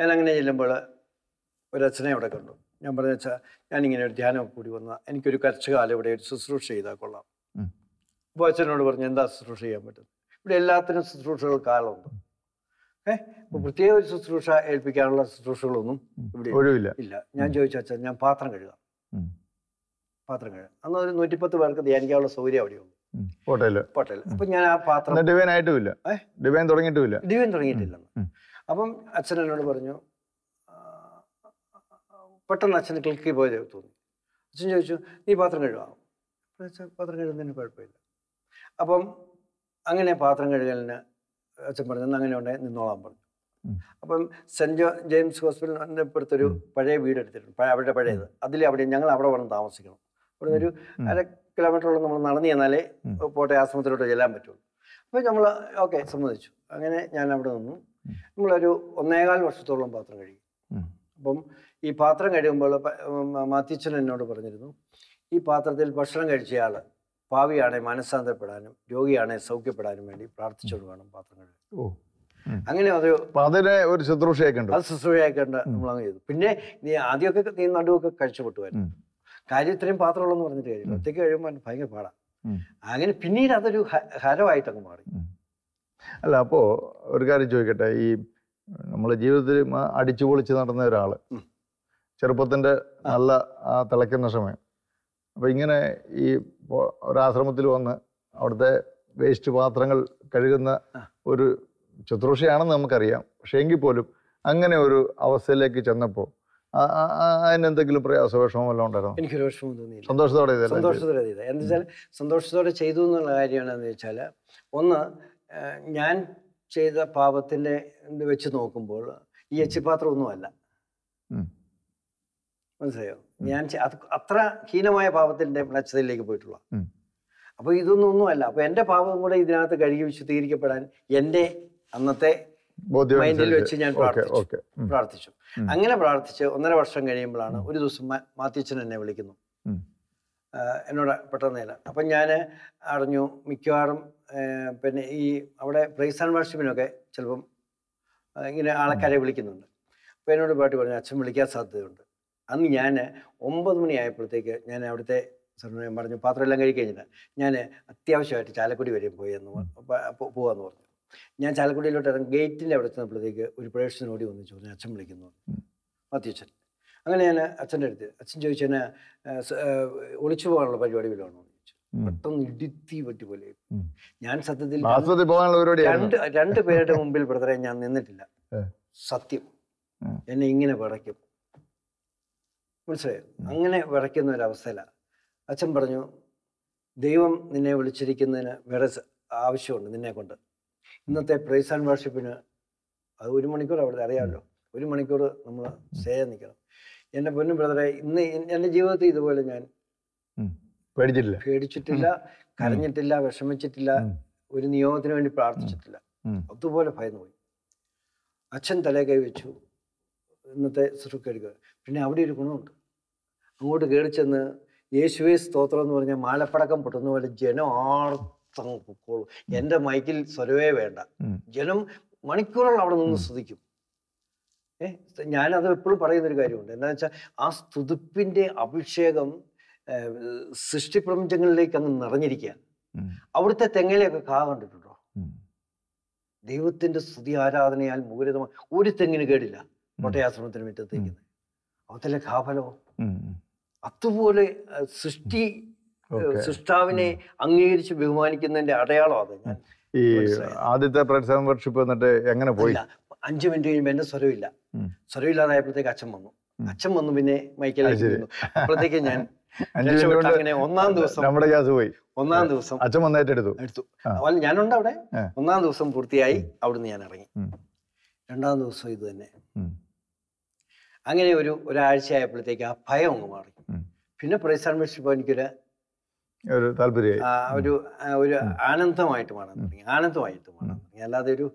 ഞാൻ അങ്ങനെ ചെല്ലുമ്പോൾ ഒരച്ഛനെ അവിടെ കണ്ടു ഞാൻ പറഞ്ഞ വെച്ചാൽ ഇങ്ങനെ ഒരു ധ്യാനം കൂടി വന്ന എനിക്കൊരു കർഷകാലം ഇവിടെ ഒരു ശുശ്രൂഷ ചെയ്താൽ കൊള്ളാം അപ്പോൾ അച്ഛനോട് പറഞ്ഞു എന്താ ശുശ്രൂഷ ചെയ്യാൻ പറ്റും ഇവിടെ എല്ലാത്തിനും ശുശ്രൂഷകൾ കാലമുണ്ട് ഏഹ് അപ്പോൾ പ്രത്യേക ഒരു ശുശ്രൂഷ ഏൽപ്പിക്കാനുള്ള ശുശ്രൂഷകളൊന്നും ഇവിടെ ഇല്ല ഞാൻ ചോദിച്ചു അച്ഛൻ ഞാൻ പാത്രം കഴുകാം പാത്രം കഴുകാം അന്ന് ഒരു നൂറ്റിപ്പത്ത് പേർക്ക് ധ്യാനിക്കാനുള്ള സൗകര്യം അവിടെ ഹോട്ടലിൽ ഹോട്ടലിൽ ഞാൻ ആ പാത്രം ഡിവൈൻ ആയിട്ടുമില്ല ഡിവൈൻ തുടങ്ങിയിട്ടില്ല ഡിവൈൻ തുടങ്ങിയിട്ടില്ല അപ്പം അച്ഛൻ എന്നോട് പറഞ്ഞു പെട്ടെന്ന് അച്ഛൻ ക്ലിക്ക് പോയത് തോന്നി അച്ഛൻ ചോദിച്ചു നീ പാത്രം കഴുകാമോ അച്ഛൻ പാത്രം കഴുകുന്നതിന് കുഴപ്പമില്ല അപ്പം അങ്ങനെ പാത്രം കഴുകലിന് അച്ഛൻ പറഞ്ഞു അങ്ങനെ ഉണ്ടെ നിന്നോളാൻ പറഞ്ഞു അപ്പം സെൻറ്റ് ജോ ജെയിംസ് ഹോസ്പിറ്റലിൻ്റെ ഇപ്പുറത്തൊരു പഴയ വീട് എടുത്തിട്ടുണ്ട് അവരുടെ പഴയത് അതിൽ അവിടെ ഞങ്ങൾ അവിടെ വന്ന് താമസിക്കണം അവിടെ ഒരു അര കിലോമീറ്ററോളം നമ്മൾ നടന്നു ചെന്നാലേ പോട്ടെ ആശ്രമത്തിലോട്ട് ചെല്ലാൻ പറ്റുള്ളൂ അപ്പോൾ നമ്മൾ ഓക്കെ സമ്മതിച്ചു അങ്ങനെ ഞാൻ അവിടെ നിന്നു നമ്മളൊരു ഒന്നേകാൽ വർഷത്തോളം പാത്രം കഴുകി അപ്പം ഈ പാത്രം കഴിയുമ്പോൾ മാത്യച്ചൻ എന്നോട് പറഞ്ഞിരുന്നു ഈ പാത്രത്തിൽ ഭക്ഷണം കഴിച്ചയാൾ പാവിയാണെ മനസ്സാന്തരപ്പെടാനും രോഗിയാണെ സൗഖ്യപ്പെടാനും വേണ്ടി പ്രാർത്ഥിച്ചുകൊണ്ട് വേണം പാത്രം കഴുകാൻ അങ്ങനെ അത് അതിനെ ഒരു ശുശ്രൂഷയൊക്കെ ഉണ്ട് അത് ശുശ്രൂഷയൊക്കെ ഉണ്ട് നമ്മൾ അങ്ങ് ചെയ്തു പിന്നെ നീ ആദ്യമൊക്കെ നീ നടുവൊക്കെ കഴിച്ചു പൊട്ടുമായിരുന്നു കാര്യം ഇത്രയും പാത്രമുള്ളെന്ന് പറഞ്ഞിട്ട് കാര്യമില്ല ഒറ്റയ്ക്ക് കഴിയുമ്പോൾ ഭയങ്കര പാടാണ് അങ്ങനെ പിന്നീട് അതൊരു ഹരമായിട്ട് അങ്ങ് മാറി അല്ല അപ്പോൾ ഒരു കാര്യം ചോദിക്കട്ടെ ഈ നമ്മളെ ജീവിതത്തിൽ അടിച്ചു പൊളിച്ച് നടന്ന ഒരാള് ചെറുപ്പത്തിൻ്റെ നല്ല ആ തിളയ്ക്കുന്ന സമയം അപ്പോൾ ഇങ്ങനെ ഈ ഒരാശ്രമത്തിൽ വന്ന് അവിടുത്തെ വേസ്റ്റ് പാത്രങ്ങൾ കഴുകുന്ന ഒരു ശുശ്രൂഷയാണെന്ന് നമുക്കറിയാം പക്ഷേ എങ്കിൽ പോലും അങ്ങനെ ഒരു അവസ്ഥയിലേക്ക് ചെന്നപ്പോൾ അതിനെന്തെങ്കിലും പ്രയാസ വിഷമം വല്ലതും ഉണ്ടായിരുന്നു എനിക്കൊരു വിഷമം തോന്നിയില്ല സന്തോഷത്തോടെ സന്തോഷത്തോടെ ചെയ്തത് എന്താ വെച്ചാൽ സന്തോഷത്തോടെ ചെയ്തു എന്നുള്ള കാര്യമാണെന്ന് വെച്ചാൽ ഒന്ന് ഞാൻ ചെയ്ത പാപത്തിൻ്റെ വെച്ച് നോക്കുമ്പോൾ ഈ എച്ചിപ്പാത്രമൊന്നുമല്ല മനസ്സിലായോ ഞാൻ അത്ര ഹീനമായ പാപത്തിന്റെ മ്ലച്ഛതയിലേക്ക് പോയിട്ടുള്ള അപ്പോൾ ഇതൊന്നും ഒന്നുമല്ല അപ്പോൾ എന്റെ പാപം കൂടെ ഇതിനകത്ത് കഴുകി വിശുദ്ധീകരിക്കപ്പെടാൻ എന്റെ അന്നത്തെ മൈൻഡിൽ വെച്ച് ഞാൻ പ്രാർത്ഥിച്ചു പ്രാർത്ഥിച്ചു അങ്ങനെ പ്രാർത്ഥിച്ച് ഒന്നര വർഷം കഴിയുമ്പോഴാണ് ഒരു ദിവസം മാത്യച്ഛൻ എന്നെ വിളിക്കുന്നു എന്നോട് പെട്ടെന്ന് തന്നെ ഞാൻ അറിഞ്ഞു മിക്കവാറും പിന്നെ ഈ അവിടെ പ്രൈസ് ആൻഡ് വർഷിപ്പിനൊക്കെ ചിലപ്പം ഇങ്ങനെ ആൾക്കാരെ വിളിക്കുന്നുണ്ട് അപ്പോൾ എന്നോട് പാട്ട് പറഞ്ഞു അച്ഛൻ വിളിക്കാൻ സാധ്യതയുണ്ട് അന്ന് ഞാൻ ഒമ്പത് മണിയായപ്പോഴത്തേക്ക് ഞാൻ അവിടുത്തെ സാറിന് പറഞ്ഞു പാത്രമെല്ലാം കഴി കഴിഞ്ഞിട്ട് ഞാൻ അത്യാവശ്യമായിട്ട് ചാലക്കുടി വരെ പോയി എന്ന് പോകാമെന്ന് പറഞ്ഞു ഞാൻ ചാലക്കുടിയിലോട്ട് ഇറങ്ങി ഗേറ്റിൻ്റെ അവിടെ ചെന്നപ്പോഴത്തേക്ക് ഒരു പ്രേക്ഷനോടി വന്ന് ചോദിച്ചു അച്ഛൻ വിളിക്കുന്നു മത്യുച്ചൻ അങ്ങനെ ഞാൻ അച്ഛൻ്റെ അടുത്ത് അച്ഛൻ ചോദിച്ചു എന്നെ ഒളിച്ചു പോകാനുള്ള പരിപാടി വല്ലതാണോ പെട്ടെന്ന് ഇടുത്തി പറ്റി പോലെ ഞാൻ സത്യത്തിൽ രണ്ട് രണ്ട് പേരുടെ മുമ്പിൽ ബ്രദറെ ഞാൻ നിന്നിട്ടില്ല സത്യം എന്നെ ഇങ്ങനെ പടയ്ക്കും മനസ്സിലായോ അങ്ങനെ വിറയ്ക്കുന്ന ഒരവസ്ഥയില്ല അച്ഛൻ പറഞ്ഞു ദൈവം നിന്നെ വിളിച്ചിരിക്കുന്നതിന് വേറെ ആവശ്യമുണ്ട് നിന്നെ കൊണ്ട് ഇന്നത്തെ പ്രൈസ് ആൻഡ് വർഷിപ്പിന് അത് ഒരു മണിക്കൂർ അവിടെ അറിയാമല്ലോ ഒരു മണിക്കൂർ നമ്മൾ സേയ നിൽക്കണം എൻ്റെ പൊന്നു ബ്രദറെ ഇന്ന് എൻ്റെ ജീവിതത്തിൽ ഇതുപോലെ ഞാൻ പേടിച്ചിട്ടില്ല പേടിച്ചിട്ടില്ല കരഞ്ഞിട്ടില്ല വിഷമിച്ചിട്ടില്ല ഒരു നിയോഗത്തിന് വേണ്ടി പ്രാർത്ഥിച്ചിട്ടില്ല അതുപോലെ ഭയന്നു പോയി അച്ഛൻ തലേ കൈ വെച്ചു ഇന്നത്തെ ശുശ്രൂഷ എടുക്കുക പിന്നെ അവിടെ ഒരു ഗുണമുണ്ട് അങ്ങോട്ട് കയറി ചെന്ന് യേശുവേ സ്തോത്രം എന്ന് പറഞ്ഞാൽ മാലപ്പടക്കം പൊട്ടുന്ന പോലെ ജനം ആർത്തം പൊക്കോളും എൻ്റെ മൈക്കിൽ സ്വരവേ വേണ്ട ജനം മണിക്കൂറുകൾ അവിടെ നിന്ന് സ്തുതിക്കും ഏഹ് ഞാനത് എപ്പോഴും പറയുന്നൊരു കാര്യമുണ്ട് എന്താ വെച്ചാൽ ആ സ്തുതിപ്പിന്റെ അഭിഷേകം സൃഷ്ടിപ്രപഞ്ചങ്ങളിലേക്ക് അങ്ങ് നിറഞ്ഞിരിക്കുക അവിടുത്തെ തെങ്ങയിലൊക്കെ കാ കണ്ടിട്ടുണ്ടോ ദൈവത്തിന്റെ സ്തുതി ആരാധനയാൽ മൂലതമായി ഒരു തെങ്ങിന് കേടില്ല കോട്ടയാശ്രമത്തിന് മുറ്റത്തേക്കുന്നത് അവത്തിലെ കാഫലോ അതുപോലെ സൃഷ്ടി സൃഷ്ടാവിനെ അംഗീകരിച്ച് ബഹുമാനിക്കുന്നതിന്റെ അടയാളം അത് ഞാൻ ഈ ആദ്യത്തെ പ്ലാറ്റ്ഫോം വർഷിപ്പ് എന്നിട്ട് എങ്ങനെ പോയി അഞ്ചു മിനിറ്റ് കഴിയുമ്പോൾ എന്റെ സ്വരമില്ല സ്വരമില്ലാതായപ്പോഴത്തേക്ക് അച്ഛൻ വന്നു അച്ഛൻ വന്നു പിന്നെ മൈക്കിലായിരുന്നു അപ്പോഴത്തേക്ക് ഞാൻ അങ്ങനെ ഒന്നാം ദിവസം നമ്മുടെ ക്ലാസ് പോയി ഒന്നാം ദിവസം അച്ഛൻ വന്നായിട്ടെടുത്തു എടുത്തു അവൻ ഞാനുണ്ട് അവിടെ ഒന്നാം ദിവസം പൂർത്തിയായി അവിടുന്ന് ഞാൻ ഇറങ്ങി രണ്ടാം ദിവസം ഇത് തന്നെ അങ്ങനെ ഒരു ഒരാഴ്ച ആയപ്പോഴത്തേക്ക് ആ ഭയം അങ്ങ് മാറി പിന്നെ പ്രൈസാൻവേഷിപ്പോൾ എനിക്കൊരു ഒരു താല്പര്യം ഒരു ഒരു ആനന്ദമായിട്ട് മാറാൻ തുടങ്ങി ആനന്ദമായിട്ട് മാറാൻ തുടങ്ങി അല്ലാതെ ഒരു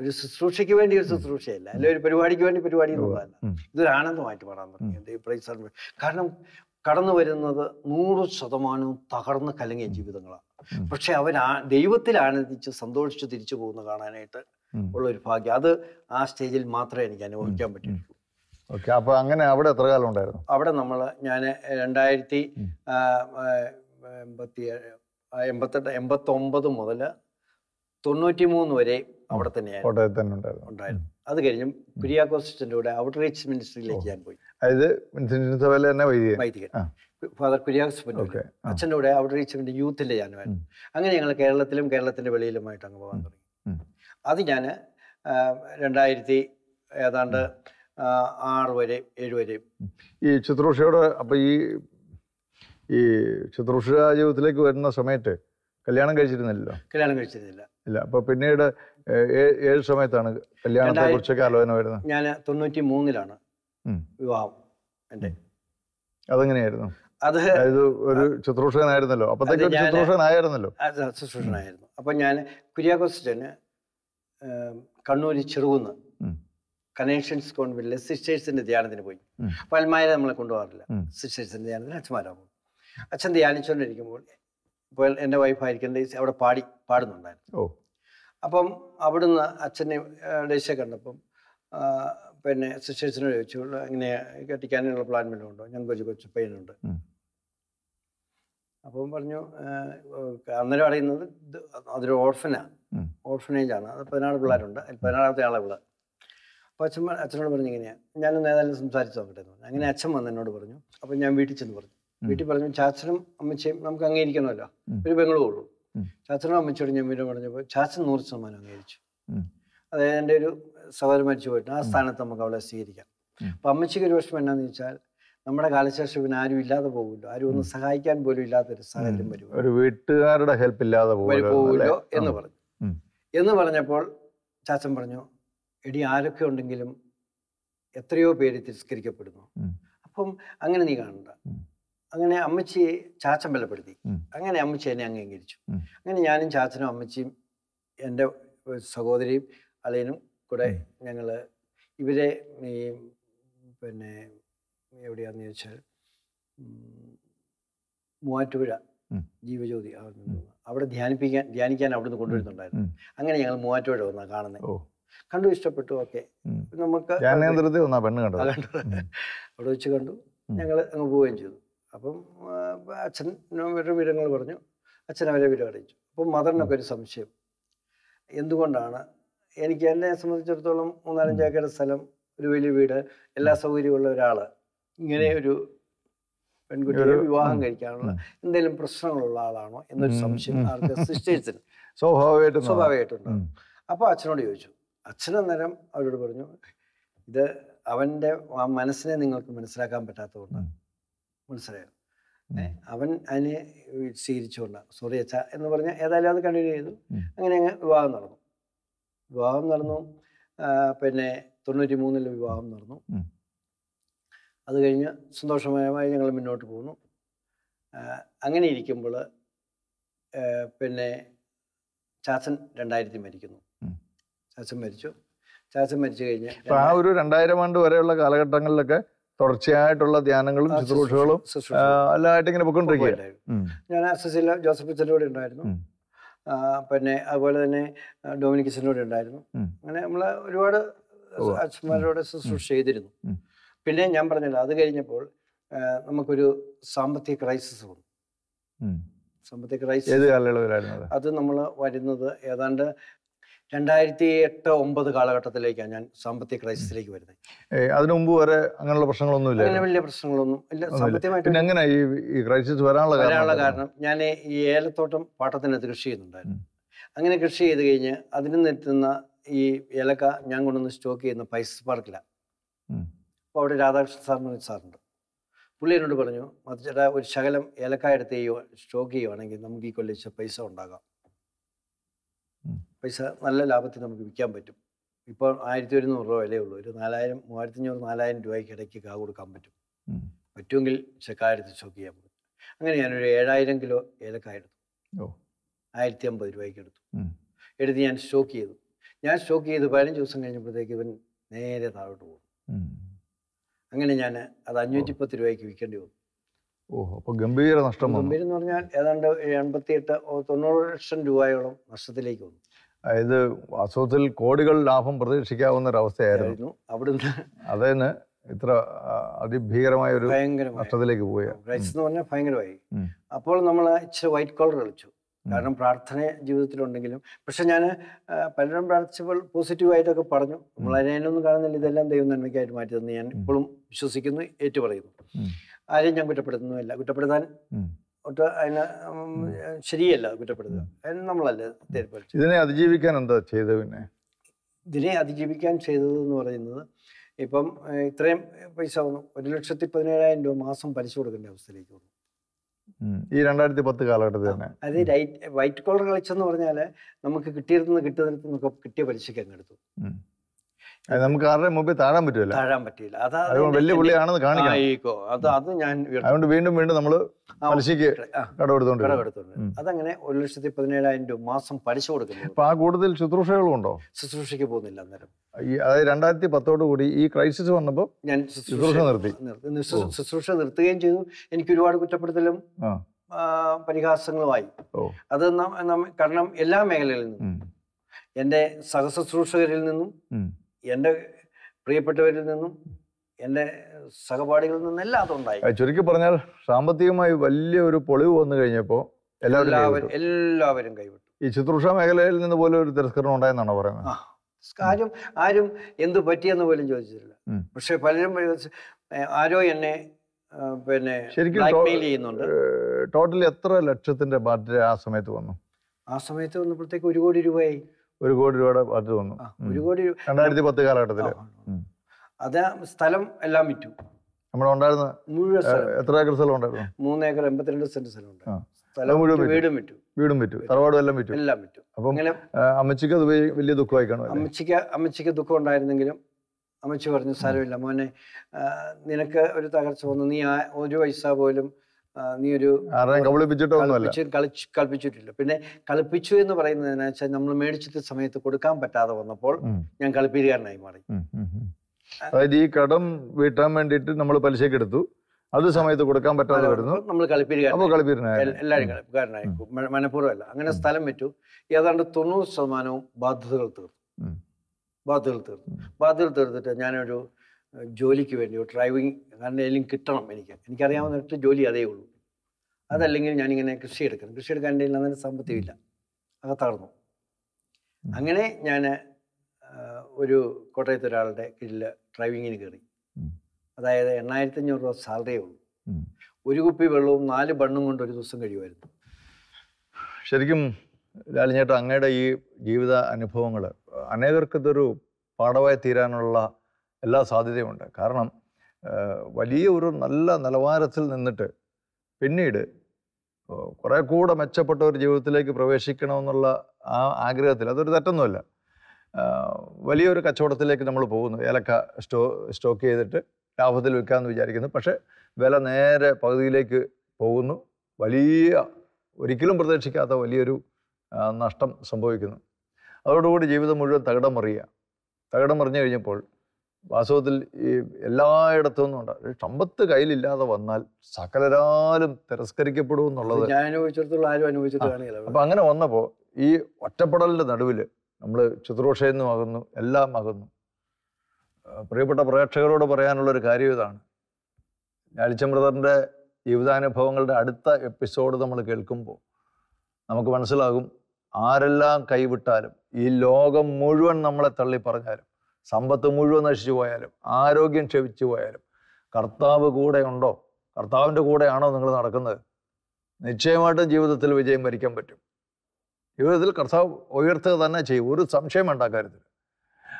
ഒരു ശുശ്രൂഷയ്ക്ക് വേണ്ടി ഒരു ശുശ്രൂഷയല്ല അല്ലെ ഒരു പരിപാടിക്ക് വേണ്ടി പരിപാടി എന്നുള്ളതല്ല ഇതൊരു ആനന്ദമായിട്ട് മാറാൻ തുടങ്ങി എൻ്റെ പ്രൈസ് കാരണം കടന്നു വരുന്നത് നൂറ് ശതമാനവും തകർന്ന് കലങ്ങിയ ജീവിതങ്ങളാണ് പക്ഷെ അവർ ദൈവത്തിൽ ആനന്ദിച്ച് സന്തോഷിച്ച് തിരിച്ചു പോകുന്ന കാണാനായിട്ട് ഉള്ള ഒരു ഭാഗ്യം അത് ആ സ്റ്റേജിൽ മാത്രമേ എനിക്ക് അനുഭവിക്കാൻ പറ്റുള്ളൂ ഓക്കെ അപ്പോൾ അങ്ങനെ അവിടെ എത്ര കാലം ഉണ്ടായിരുന്നു അവിടെ നമ്മൾ ഞാൻ രണ്ടായിരത്തി എൺപത്തി എൺപത്തെട്ട് എൺപത്തൊമ്പത് മുതൽ തൊണ്ണൂറ്റി മൂന്ന് വരെ അവിടെ തന്നെയായിരുന്നു ഉണ്ടായിരുന്നു അത് കഴിഞ്ഞ് കുര്യാക്കോസിസ്റ്റൻ്റെ കൂടെ ഔട്ട് റീച്ച് മിനിസ്ട്രിയിലേക്ക് ഞാൻ പോയി അതായത് തന്നെ ഫാദർ കുര്യാക്കോസ് അച്ഛൻ്റെ കൂടെ ഔട്ട് റീച്ച് യൂത്തിന്റെ യൂത്തിൻ്റെ ഞാനുമായിരുന്നു അങ്ങനെ ഞങ്ങൾ കേരളത്തിലും കേരളത്തിൻ്റെ വെളിയിലുമായിട്ട് അങ്ങ് പോകാൻ തുടങ്ങി അത് ഞാൻ രണ്ടായിരത്തി ഏതാണ്ട് ആറ് വരെ ഏഴ് വരെ ഈ ശുശ്രൂഷയോട് അപ്പം ഈ ഈ ശുശ്രൂഷ ജീവിതത്തിലേക്ക് വരുന്ന സമയത്ത് കല്യാണം കഴിച്ചിരുന്നില്ലല്ലോ കല്യാണം കഴിച്ചിരുന്നില്ല ഇല്ല അപ്പോൾ പിന്നീട് ഏഴ് സമയത്താണ് കല്യാണത്തെ കുറിച്ചൊക്കെ ആലോചന വരുന്നത് ഞാൻ തൊണ്ണൂറ്റി മൂന്നിലാണ് വിവാഹം എൻ്റെ അതെങ്ങനെയായിരുന്നു അത് ഒരു ശുശ്രൂഷകനായിരുന്നല്ലോ അപ്പോഴത്തേക്ക് ശുശ്രൂഷകനായിരുന്നല്ലോ ശുശ്രൂഷനായിരുന്നു അപ്പൊ ഞാൻ കുര്യാക്കോസ്റ്റന് കണ്ണൂര് ചെറുകുന്ന് കണക്ഷൻസ് കോൺവെന്റിൽ സിസ്റ്റേഴ്സിന്റെ ധ്യാനത്തിന് പോയി പൽമാരെ നമ്മളെ കൊണ്ടുപോകാറില്ല സിസ്റ്റേഴ്സിന്റെ ധ്യാനത്തിന് അച്ഛന്മാരാ അച്ഛന്മാരാകും അച്ഛൻ ധ്യാനിച്ചുകൊണ്ടിരിക്കുമ്പോൾ ഇപ്പോൾ എൻ്റെ വൈഫായിരിക്കേണ്ട അവിടെ പാടി പാടുന്നുണ്ടായിരുന്നു അപ്പം അവിടുന്ന് അച്ഛനെ ഡേശ കണ്ടപ്പം പിന്നെ സിസ്റ്റേഴ്സിനോട് ചോദിച്ചു ഇങ്ങനെ കെട്ടിക്കാനുള്ള പ്ലാൻ വല്ലതും ഉണ്ടോ ഞങ്ങൾക്ക് ഒരു കൊച്ചു പയ്യനുണ്ട് അപ്പം പറഞ്ഞു അന്നേരം അറിയുന്നത് അതൊരു ഓർഫനാണ് ഓർഫനേജാണ് അത് പതിനാറ് പിള്ളേരുണ്ട് പതിനാറാമത്തെ ആളെ പിള്ളേർ അപ്പോൾ അച്ഛൻ അച്ഛനോട് പറഞ്ഞു ഇങ്ങനെയാണ് ഞാനൊന്ന് ഏതായാലും സംസാരിച്ച് നോക്കട്ടെ എന്ന് അങ്ങനെ അച്ഛൻ വന്ന് എന്നോട് പറഞ്ഞു അപ്പോൾ ഞാൻ വീട്ടിൽ ചെന്ന് പറഞ്ഞു വീട്ടിൽ പറഞ്ഞു ചാച്ചനും അമ്മച്ചയും നമുക്ക് അംഗീകരിക്കണമല്ലോ ഒരു ബംഗളൂരുള്ളൂ ചാച്ചനും അമ്മച്ചോട് ഞാൻ വീണ്ടും പറഞ്ഞപ്പോൾ ചാച്ചൻ നൂറ് ശതമാനം അംഗീകരിച്ചു അതായത് എൻ്റെ ഒരു സഹോദരൻ മരിച്ചു പോയിട്ട് ആ സ്ഥാനത്ത് നമുക്ക് അവളെ സ്വീകരിക്കാം അപ്പം അമ്മച്ചയ്ക്ക് ഒരു വിഷമം എന്നാന്ന് വെച്ചാൽ നമ്മുടെ കാലശേഷം പിന്നെ ആരും ഇല്ലാതെ പോകുമല്ലോ ആരും ഒന്ന് സഹായിക്കാൻ പോലും ഇല്ലാത്തൊരു സാഹചര്യം വരും ഒരു വീട്ടുകാരുടെ ഹെൽപ്പ് ഇല്ലാതെ പോകുമല്ലോ എന്ന് പറഞ്ഞു എന്ന് പറഞ്ഞപ്പോൾ ചാച്ചൻ പറഞ്ഞു എടി ആരൊക്കെ ഉണ്ടെങ്കിലും എത്രയോ പേര് തിരസ്കരിക്കപ്പെടുന്നു അപ്പം അങ്ങനെ നീ കാണണ്ട അങ്ങനെ അമ്മച്ചിയെ ചാച്ചൻ ബലപ്പെടുത്തി അങ്ങനെ അമ്മച്ചി എന്നെ അംഗീകരിച്ചു അങ്ങനെ ഞാനും ചാച്ചനും അമ്മച്ചിയും എൻ്റെ സഹോദരിയും അളിയനും കൂടെ ഞങ്ങൾ ഇവരെ ഈ പിന്നെ എവിടെയാണെന്ന് ചോദിച്ചാൽ മൂവാറ്റുപുഴ ജീവജ്യോതി അവിടെ ധ്യാനിപ്പിക്കാൻ ധ്യാനിക്കാൻ അവിടുന്ന് കൊണ്ടുവരുന്നുണ്ടായിരുന്നു അങ്ങനെ ഞങ്ങൾ മൂവാറ്റുപുഴ വന്നാണ് കാണുന്നത് കണ്ടു ഇഷ്ടപ്പെട്ടു ഒക്കെ നമുക്ക് പെണ്ണ് കണ്ടു അവിടെ വെച്ച് കണ്ടു ഞങ്ങൾ അങ്ങ് പോവുകയും ചെയ്തു അപ്പം അവരുടെ വിവരങ്ങൾ പറഞ്ഞു അച്ഛൻ അവരെ വിവരം അറിയിച്ചു അപ്പം മദറിനൊക്കെ ഒരു സംശയം എന്തുകൊണ്ടാണ് എനിക്ക് എന്നെ സംബന്ധിച്ചിടത്തോളം മൂന്നാലഞ്ച് ഏക്കർ സ്ഥലം ഒരു വലിയ വീട് എല്ലാ സൗകര്യമുള്ള ഒരാൾ ഇങ്ങനെ ഒരു പെൺകുട്ടിയെ വിവാഹം കഴിക്കാനുള്ള എന്തെങ്കിലും പ്രശ്നങ്ങളുള്ള ആളാണോ എന്നൊരു സംശയം ആർക്ക് സിസ്റ്റേഴ്സിന് സ്വാഭാവികമായിട്ടും അപ്പോൾ അച്ഛനോട് ചോദിച്ചു അച്ഛനന്നേരം അവരോട് പറഞ്ഞു ഇത് അവൻ്റെ മനസ്സിനെ നിങ്ങൾക്ക് മനസ്സിലാക്കാൻ പറ്റാത്തതുകൊണ്ടാണ് മനസ്സിലായോ അവൻ അതിനെ സ്വീകരിച്ചുകൊണ്ട് സോറി അച്ഛ എന്ന് പറഞ്ഞാൽ ഏതായാലും അത് കണ്ടിന്യൂ ചെയ്തു അങ്ങനെ അങ്ങ് വിവാഹം നടന്നു വിവാഹം നടന്നു പിന്നെ തൊണ്ണൂറ്റി മൂന്നിൽ വിവാഹം നടന്നു അത് കഴിഞ്ഞ് സന്തോഷമായി ഞങ്ങൾ മുന്നോട്ട് പോകുന്നു അങ്ങനെ ഇരിക്കുമ്പോൾ പിന്നെ ചാച്ചൻ രണ്ടായിരത്തി മരിക്കുന്നു ചാച്ചൻ മരിച്ചു ചാച്ചൻ മരിച്ചു കഴിഞ്ഞ് അപ്പൊ ആ ഒരു രണ്ടായിരം ആണ്ട് വരെയുള്ള കാലഘട്ടങ്ങളിലൊക്കെ തുടർച്ചയായിട്ടുള്ള ധ്യാനങ്ങളും ശുശ്രൂഷകളും എല്ലാമായിട്ട് ഇങ്ങനെ പൊക്കൊണ്ടിരിക്കുകയായിരുന്നു ഞാൻ അസസില ജോസഫ് അച്ഛൻ്റെ കൂടെ ഉണ്ടായിരുന്നു പിന്നെ അതുപോലെ തന്നെ ഡൊമിനിക് അച്ഛൻ്റെ കൂടെ ഉണ്ടായിരുന്നു അങ്ങനെ നമ്മൾ ഒരുപാട് അച്ഛന്മാരോട് ശുശ്രൂഷ ചെയ്തിരുന്നു പിന്നെ ഞാൻ പറഞ്ഞില്ല അത് കഴിഞ്ഞപ്പോൾ നമുക്കൊരു സാമ്പത്തിക ക്രൈസിസ് വന്നു സാമ്പത്തിക ക്രൈസിസ് അത് നമ്മൾ വരുന്നത് ഏതാണ്ട് രണ്ടായിരത്തി എട്ട് ഒമ്പത് കാലഘട്ടത്തിലേക്കാണ് ഞാൻ സാമ്പത്തിക ക്രൈസിസിലേക്ക് വരുന്നത് അതിനു മുമ്പ് വരെ അങ്ങനെയുള്ള പ്രശ്നങ്ങളൊന്നും ഇല്ല അങ്ങനെ വലിയ പ്രശ്നങ്ങളൊന്നും ഇല്ല സാമ്പത്തികമായിട്ട് അങ്ങനെ ഈ ക്രൈസിസ് വരാനുള്ള വരാനുള്ള കാരണം ഞാൻ ഈ ഏലത്തോട്ടം പാട്ടത്തിനകത്ത് കൃഷി ചെയ്യുന്നുണ്ടായിരുന്നു അങ്ങനെ കൃഷി ചെയ്ത് കഴിഞ്ഞ് അതിന് നിൽക്കുന്ന ഈ ഏലക്ക ഞാൻ കൊണ്ടുവന്ന് സ്റ്റോക്ക് ചെയ്യുന്ന പൈസ പാർക്കിലാണ് അപ്പോൾ അവിടെ രാധാകൃഷ്ണൻ സാറിന് സാറുണ്ട് പുള്ളി എന്നോട് പറഞ്ഞു മറ്റേട്ടാ ഒരു ശകലം ഏലക്കായ എടുത്ത് സ്റ്റോക്ക് ചെയ്യുവാണെങ്കിൽ നമുക്ക് ഈ കൊല്ലിച്ച പൈസ ഉണ്ടാകാം പൈസ നല്ല ലാഭത്തിൽ നമുക്ക് വിൽക്കാൻ പറ്റും ഇപ്പോൾ ആയിരത്തി ഒരുന്നൂറ് രൂപ വിലയേ ഉള്ളൂ ഒരു നാലായിരം മൂവായിരത്തി അഞ്ഞൂറ് നാലായിരം രൂപയ്ക്ക് ഇടയ്ക്ക് കാ കൊടുക്കാൻ പറ്റും പറ്റുമെങ്കിൽ ചെക്കായെടുത്ത് സ്റ്റോക്ക് ചെയ്യാൻ പറ്റും അങ്ങനെ ഞാനൊരു ഏഴായിരം കിലോ ഏലക്കായ എടുത്തു ആയിരത്തി അമ്പത് രൂപയ്ക്ക് എടുത്തു എടുത്ത് ഞാൻ സ്റ്റോക്ക് ചെയ്തു ഞാൻ സ്റ്റോക്ക് ചെയ്ത് പതിനഞ്ച് ദിവസം കഴിഞ്ഞപ്പോഴത്തേക്ക് ഇവൻ നേരെ താഴോട്ട് പോകും അങ്ങനെ ഞാൻ അത് അഞ്ഞൂറ്റി പത്ത് രൂപയ്ക്ക് വിൽക്കേണ്ടി വന്നു ഓ ഗംഭീര നഷ്ടം ഗംഭീരം എന്ന് പറഞ്ഞാൽ ഏതാണ്ട് എൺപത്തി എട്ട് തൊണ്ണൂറ് ലക്ഷം രൂപയോളം നഷ്ടത്തിലേക്ക് വന്നു ഇത് വാസ്തവത്തിൽ കോടികൾ ലാഭം പ്രതീക്ഷിക്കാവുന്ന ഒരവസ്ഥയായിരുന്നു അവിടുന്ന് അതേന്ന് ഇത്ര അതിഭീകരമായ ഒരു നഷ്ടത്തിലേക്ക് പോയി ക്രൈസിസ് എന്ന് പറഞ്ഞാൽ ഭയങ്കരമായി അപ്പോൾ നമ്മൾ ഇച്ചിരി വൈറ്റ് കോളർ കളിച്ചു കാരണം പ്രാർത്ഥന ജീവിതത്തിലുണ്ടെങ്കിലും പക്ഷെ ഞാൻ പലരും പ്രാർത്ഥിച്ചപ്പോൾ പോസിറ്റീവായിട്ടൊക്കെ പറഞ്ഞു നമ്മൾ അതിനൊന്നും കാണുന്നില്ല ഇതെല്ലാം ദൈവം നന്മയ്ക്കായിട്ട് മാറ്റിയതെന്ന് ഞാൻ ഇപ്പോഴും വിശ്വസിക്കുന്നു ഏറ്റുപറയുന്നു ആരെയും ഞാൻ കുറ്റപ്പെടുത്തുന്നുമില്ല കുറ്റപ്പെടുത്താൻ ഒട്ട് ശരിയല്ല കുറ്റപ്പെടുത്തുക നമ്മളല്ല ഇതിനെ അതിജീവിക്കാൻ എന്താ ചെയ്തത് പിന്നെ ഇതിനെ അതിജീവിക്കാൻ എന്ന് പറയുന്നത് ഇപ്പം ഇത്രയും പൈസ വന്നു ഒരു ലക്ഷത്തി പതിനേഴായിരം രൂപ മാസം പലിശ കൊടുക്കേണ്ട അവസ്ഥയിലേക്ക് വന്നു ഈ രണ്ടായിരത്തി പത്ത് കാലഘട്ടത്തിൽ തന്നെ അത് വൈറ്റ് കോളർ കളിച്ചെന്ന് പറഞ്ഞാൽ നമുക്ക് കിട്ടിയിരുന്ന കിട്ടുന്നിടത്ത് നമുക്ക് കിട്ടിയ പലിശക്ക് അങ്ങെടുത്തു നമുക്ക് ആരുടെ മുമ്പിൽ താഴാൻ പറ്റില്ല താഴാൻ പറ്റില്ല അതുകൊണ്ട് വലിയ പുള്ളിയാണെന്ന് കാണിക്കാം അത് അത് ഞാൻ അതുകൊണ്ട് വീണ്ടും വീണ്ടും നമ്മൾ പലിശയ്ക്ക് കടമെടുത്തോണ്ട് കടമെടുത്തോണ്ട് അതങ്ങനെ ഒരു ലക്ഷത്തി പതിനേഴായിരം രൂപ മാസം പലിശ കൊടുക്കുന്നു അപ്പൊ ആ കൂടുതൽ ശുശ്രൂഷകളും ഉണ്ടോ ശുശ്രൂഷയ്ക്ക് പോകുന്നില്ല അന്നേരം അതായത് രണ്ടായിരത്തി പത്തോട് കൂടി ഈ ക്രൈസിസ് വന്നപ്പോൾ ഞാൻ ശുശ്രൂഷ നിർത്തി ശുശ്രൂഷ നിർത്തുകയും ചെയ്തു എനിക്ക് ഒരുപാട് കുറ്റപ്പെടുത്തലും പരിഹാസങ്ങളുമായി അത് കാരണം എല്ലാ മേഖലകളിൽ നിന്നും എന്റെ സഹശുശ്രൂഷകരിൽ നിന്നും എൻ്റെ പ്രിയപ്പെട്ടവരിൽ നിന്നും എൻ്റെ സഹപാഠികളിൽ നിന്നെല്ലാം അതുണ്ടായി ചുരുക്കി പറഞ്ഞാൽ സാമ്പത്തികമായി വലിയ ഒരു പൊളിവ് വന്നു കഴിഞ്ഞപ്പോൾ എല്ലാവരും എല്ലാവരും കൈവിട്ടു ഈ ശുശ്രൂഷ മേഖലയിൽ നിന്ന് പോലും ഒരു തിരസ്കരണം ഉണ്ടായെന്നാണ് പറയുന്നത് ആരും ആരും എന്ത് പറ്റിയെന്ന് പോലും ചോദിച്ചിട്ടില്ല പക്ഷെ പലരും ആരോ എന്നെ പിന്നെ ശരിക്കും ടോട്ടലി എത്ര ലക്ഷത്തിന്റെ ബാറ്ററി ആ സമയത്ത് വന്നു ആ സമയത്ത് വന്നപ്പോഴത്തേക്ക് ഒരു കോടി രൂപയായി ഒരു കോടി രൂപയുടെ പത്ത് വന്നു ഒരു കോടി രണ്ടായിരത്തി പത്ത് കാലഘട്ടത്തിൽ അത് സ്ഥലം എല്ലാം വിറ്റു നമ്മുടെ ഉണ്ടായിരുന്ന എത്ര ഏക്കർ സ്ഥലം ഉണ്ടായിരുന്നു മൂന്ന് ഏക്കർ എൺപത്തിരണ്ട് സെന്റ് സ്ഥലം വീടും വിറ്റു വീടും വിറ്റു തറവാടും എല്ലാം വിറ്റു എല്ലാം വിറ്റു അമ്മച്ചിക്ക് അത് വലിയ ദുഃഖമായി കാണും അമ്മച്ചിക്ക് അമ്മച്ചിക്ക് ദുഃഖം ഉണ്ടായിരുന്നെങ്കിലും അമ്മച്ചി പറഞ്ഞു സാരമില്ല മോനെ നിനക്ക് ഒരു തകർച്ച വന്നു നീ ഒരു പൈസ പോലും നീ ഒരു കളിപ്പിച്ചിട്ടില്ല പിന്നെ കളിപ്പിച്ചു എന്ന് പറയുന്നതിനെ വെച്ചാൽ നമ്മൾ മേടിച്ചിട്ട് സമയത്ത് കൊടുക്കാൻ പറ്റാതെ വന്നപ്പോൾ ഞാൻ കളിപ്പീരുകാരനായി മാറി അതായത് ഈ കടം വീട്ടാൻ വേണ്ടിയിട്ട് നമ്മൾ പലിശയ്ക്ക് എടുത്തു അത് സമയത്ത് കൊടുക്കാൻ പറ്റാതെ വരുന്നു നമ്മൾ കളിപ്പീരുകാരനായി എല്ലാവരും കളിപ്പുകാരനായി മനഃപൂർവ്വമല്ല അങ്ങനെ സ്ഥലം വെച്ചു ഏതാണ്ട് തൊണ്ണൂറ് ശതമാനവും ബാധ്യതകൾ തീർന്നു ബാധ്യതകൾ തീർന്നു ബാധ്യതകൾ തീർത്തിട്ട് ഞാനൊരു ജോലിക്ക് വേണ്ടി ഡ്രൈവിംഗ് കാരണം കിട്ടണം എനിക്ക് എനിക്കറിയാവുന്ന ജോലി അതേ ഉള്ളൂ അതല്ലെങ്കിൽ ഞാനിങ്ങനെ കൃഷി എടുക്കണം കൃഷി എടുക്കാൻ എൻ്റെ അന്നേരം സാമ്പത്തികമില്ല അത് തകർന്നു അങ്ങനെ ഞാൻ ഒരു കോട്ടയത്ത് ഒരാളുടെ കീഴിൽ ഡ്രൈവിങ്ങിന് കയറി അതായത് എണ്ണായിരത്തി അഞ്ഞൂറ് രൂപ സാലറിയേ ഉള്ളൂ ഒരു കുപ്പി വെള്ളവും നാല് ബണ്ണും കൊണ്ട് ഒരു ദിവസം കഴിയുമായിരുന്നു ശരിക്കും ലാലിഞ്ഞേട്ട അങ്ങയുടെ ഈ ജീവിത അനുഭവങ്ങൾ അനേകർക്ക് ഇതൊരു പാഠമായി തീരാനുള്ള എല്ലാ സാധ്യതയുമുണ്ട് കാരണം വലിയ ഒരു നല്ല നിലവാരത്തിൽ നിന്നിട്ട് പിന്നീട് കുറെ കൂടെ മെച്ചപ്പെട്ട ഒരു ജീവിതത്തിലേക്ക് പ്രവേശിക്കണമെന്നുള്ള ആ ആഗ്രഹത്തിൽ അതൊരു തെറ്റൊന്നുമല്ല വലിയൊരു കച്ചവടത്തിലേക്ക് നമ്മൾ പോകുന്നു ഏലക്ക സ്റ്റോ സ്റ്റോക്ക് ചെയ്തിട്ട് ലാഭത്തിൽ വിൽക്കാമെന്ന് വിചാരിക്കുന്നു പക്ഷേ വില നേരെ പകുതിയിലേക്ക് പോകുന്നു വലിയ ഒരിക്കലും പ്രതീക്ഷിക്കാത്ത വലിയൊരു നഷ്ടം സംഭവിക്കുന്നു അതോടുകൂടി ജീവിതം മുഴുവൻ തകിടം മറിയുക തകിടം മറിഞ്ഞു കഴിഞ്ഞപ്പോൾ വാസ്തവത്തിൽ ഈ എല്ലായിടത്തും നിന്നും ഉണ്ട് സമ്പത്ത് കയ്യിലില്ലാതെ വന്നാൽ സകലരാലും തിരസ്കരിക്കപ്പെടും എന്നുള്ളത് ഞാൻ അനുഭവിച്ചിടത്തോളം ആരും അനുഭവിച്ചിട്ട് അപ്പൊ അങ്ങനെ വന്നപ്പോൾ ഈ ഒറ്റപ്പെടലിന്റെ നടുവിൽ നമ്മൾ ശുശ്രൂഷയിൽ നിന്നുമാകുന്നു എല്ലാം ആകുന്നു പ്രിയപ്പെട്ട പ്രേക്ഷകരോട് പറയാനുള്ളൊരു കാര്യം ഇതാണ് ഞാലിച്ചമൃതറിൻ്റെ ജീവിതാനുഭവങ്ങളുടെ അടുത്ത എപ്പിസോഡ് നമ്മൾ കേൾക്കുമ്പോൾ നമുക്ക് മനസ്സിലാകും ആരെല്ലാം കൈവിട്ടാലും ഈ ലോകം മുഴുവൻ നമ്മളെ തള്ളി പറഞ്ഞാലും സമ്പത്ത് മുഴുവൻ നശിച്ചു പോയാലും ആരോഗ്യം ക്ഷമിച്ചു പോയാലും കർത്താവ് കൂടെ ഉണ്ടോ കർത്താവിൻ്റെ കൂടെയാണോ നിങ്ങൾ നടക്കുന്നത് നിശ്ചയമായിട്ടും ജീവിതത്തിൽ വിജയം വരിക്കാൻ പറ്റും ജീവിതത്തിൽ കർത്താവ് ഉയർത്തുക തന്നെ ചെയ്യും ഒരു സംശയം ഉണ്ടാക്കരുത്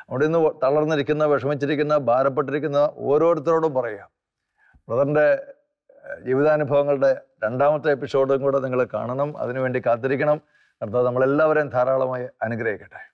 അവിടെ നിന്ന് തളർന്നിരിക്കുന്ന വിഷമിച്ചിരിക്കുന്ന ഭാരപ്പെട്ടിരിക്കുന്ന ഓരോരുത്തരോടും പറയാം ബ്രദറിൻ്റെ ജീവിതാനുഭവങ്ങളുടെ രണ്ടാമത്തെ എപ്പിസോഡും കൂടെ നിങ്ങൾ കാണണം അതിനുവേണ്ടി കാത്തിരിക്കണം കർത്താവ് നമ്മളെല്ലാവരെയും ധാരാളമായി അനുഗ്രഹിക്കട്ടെ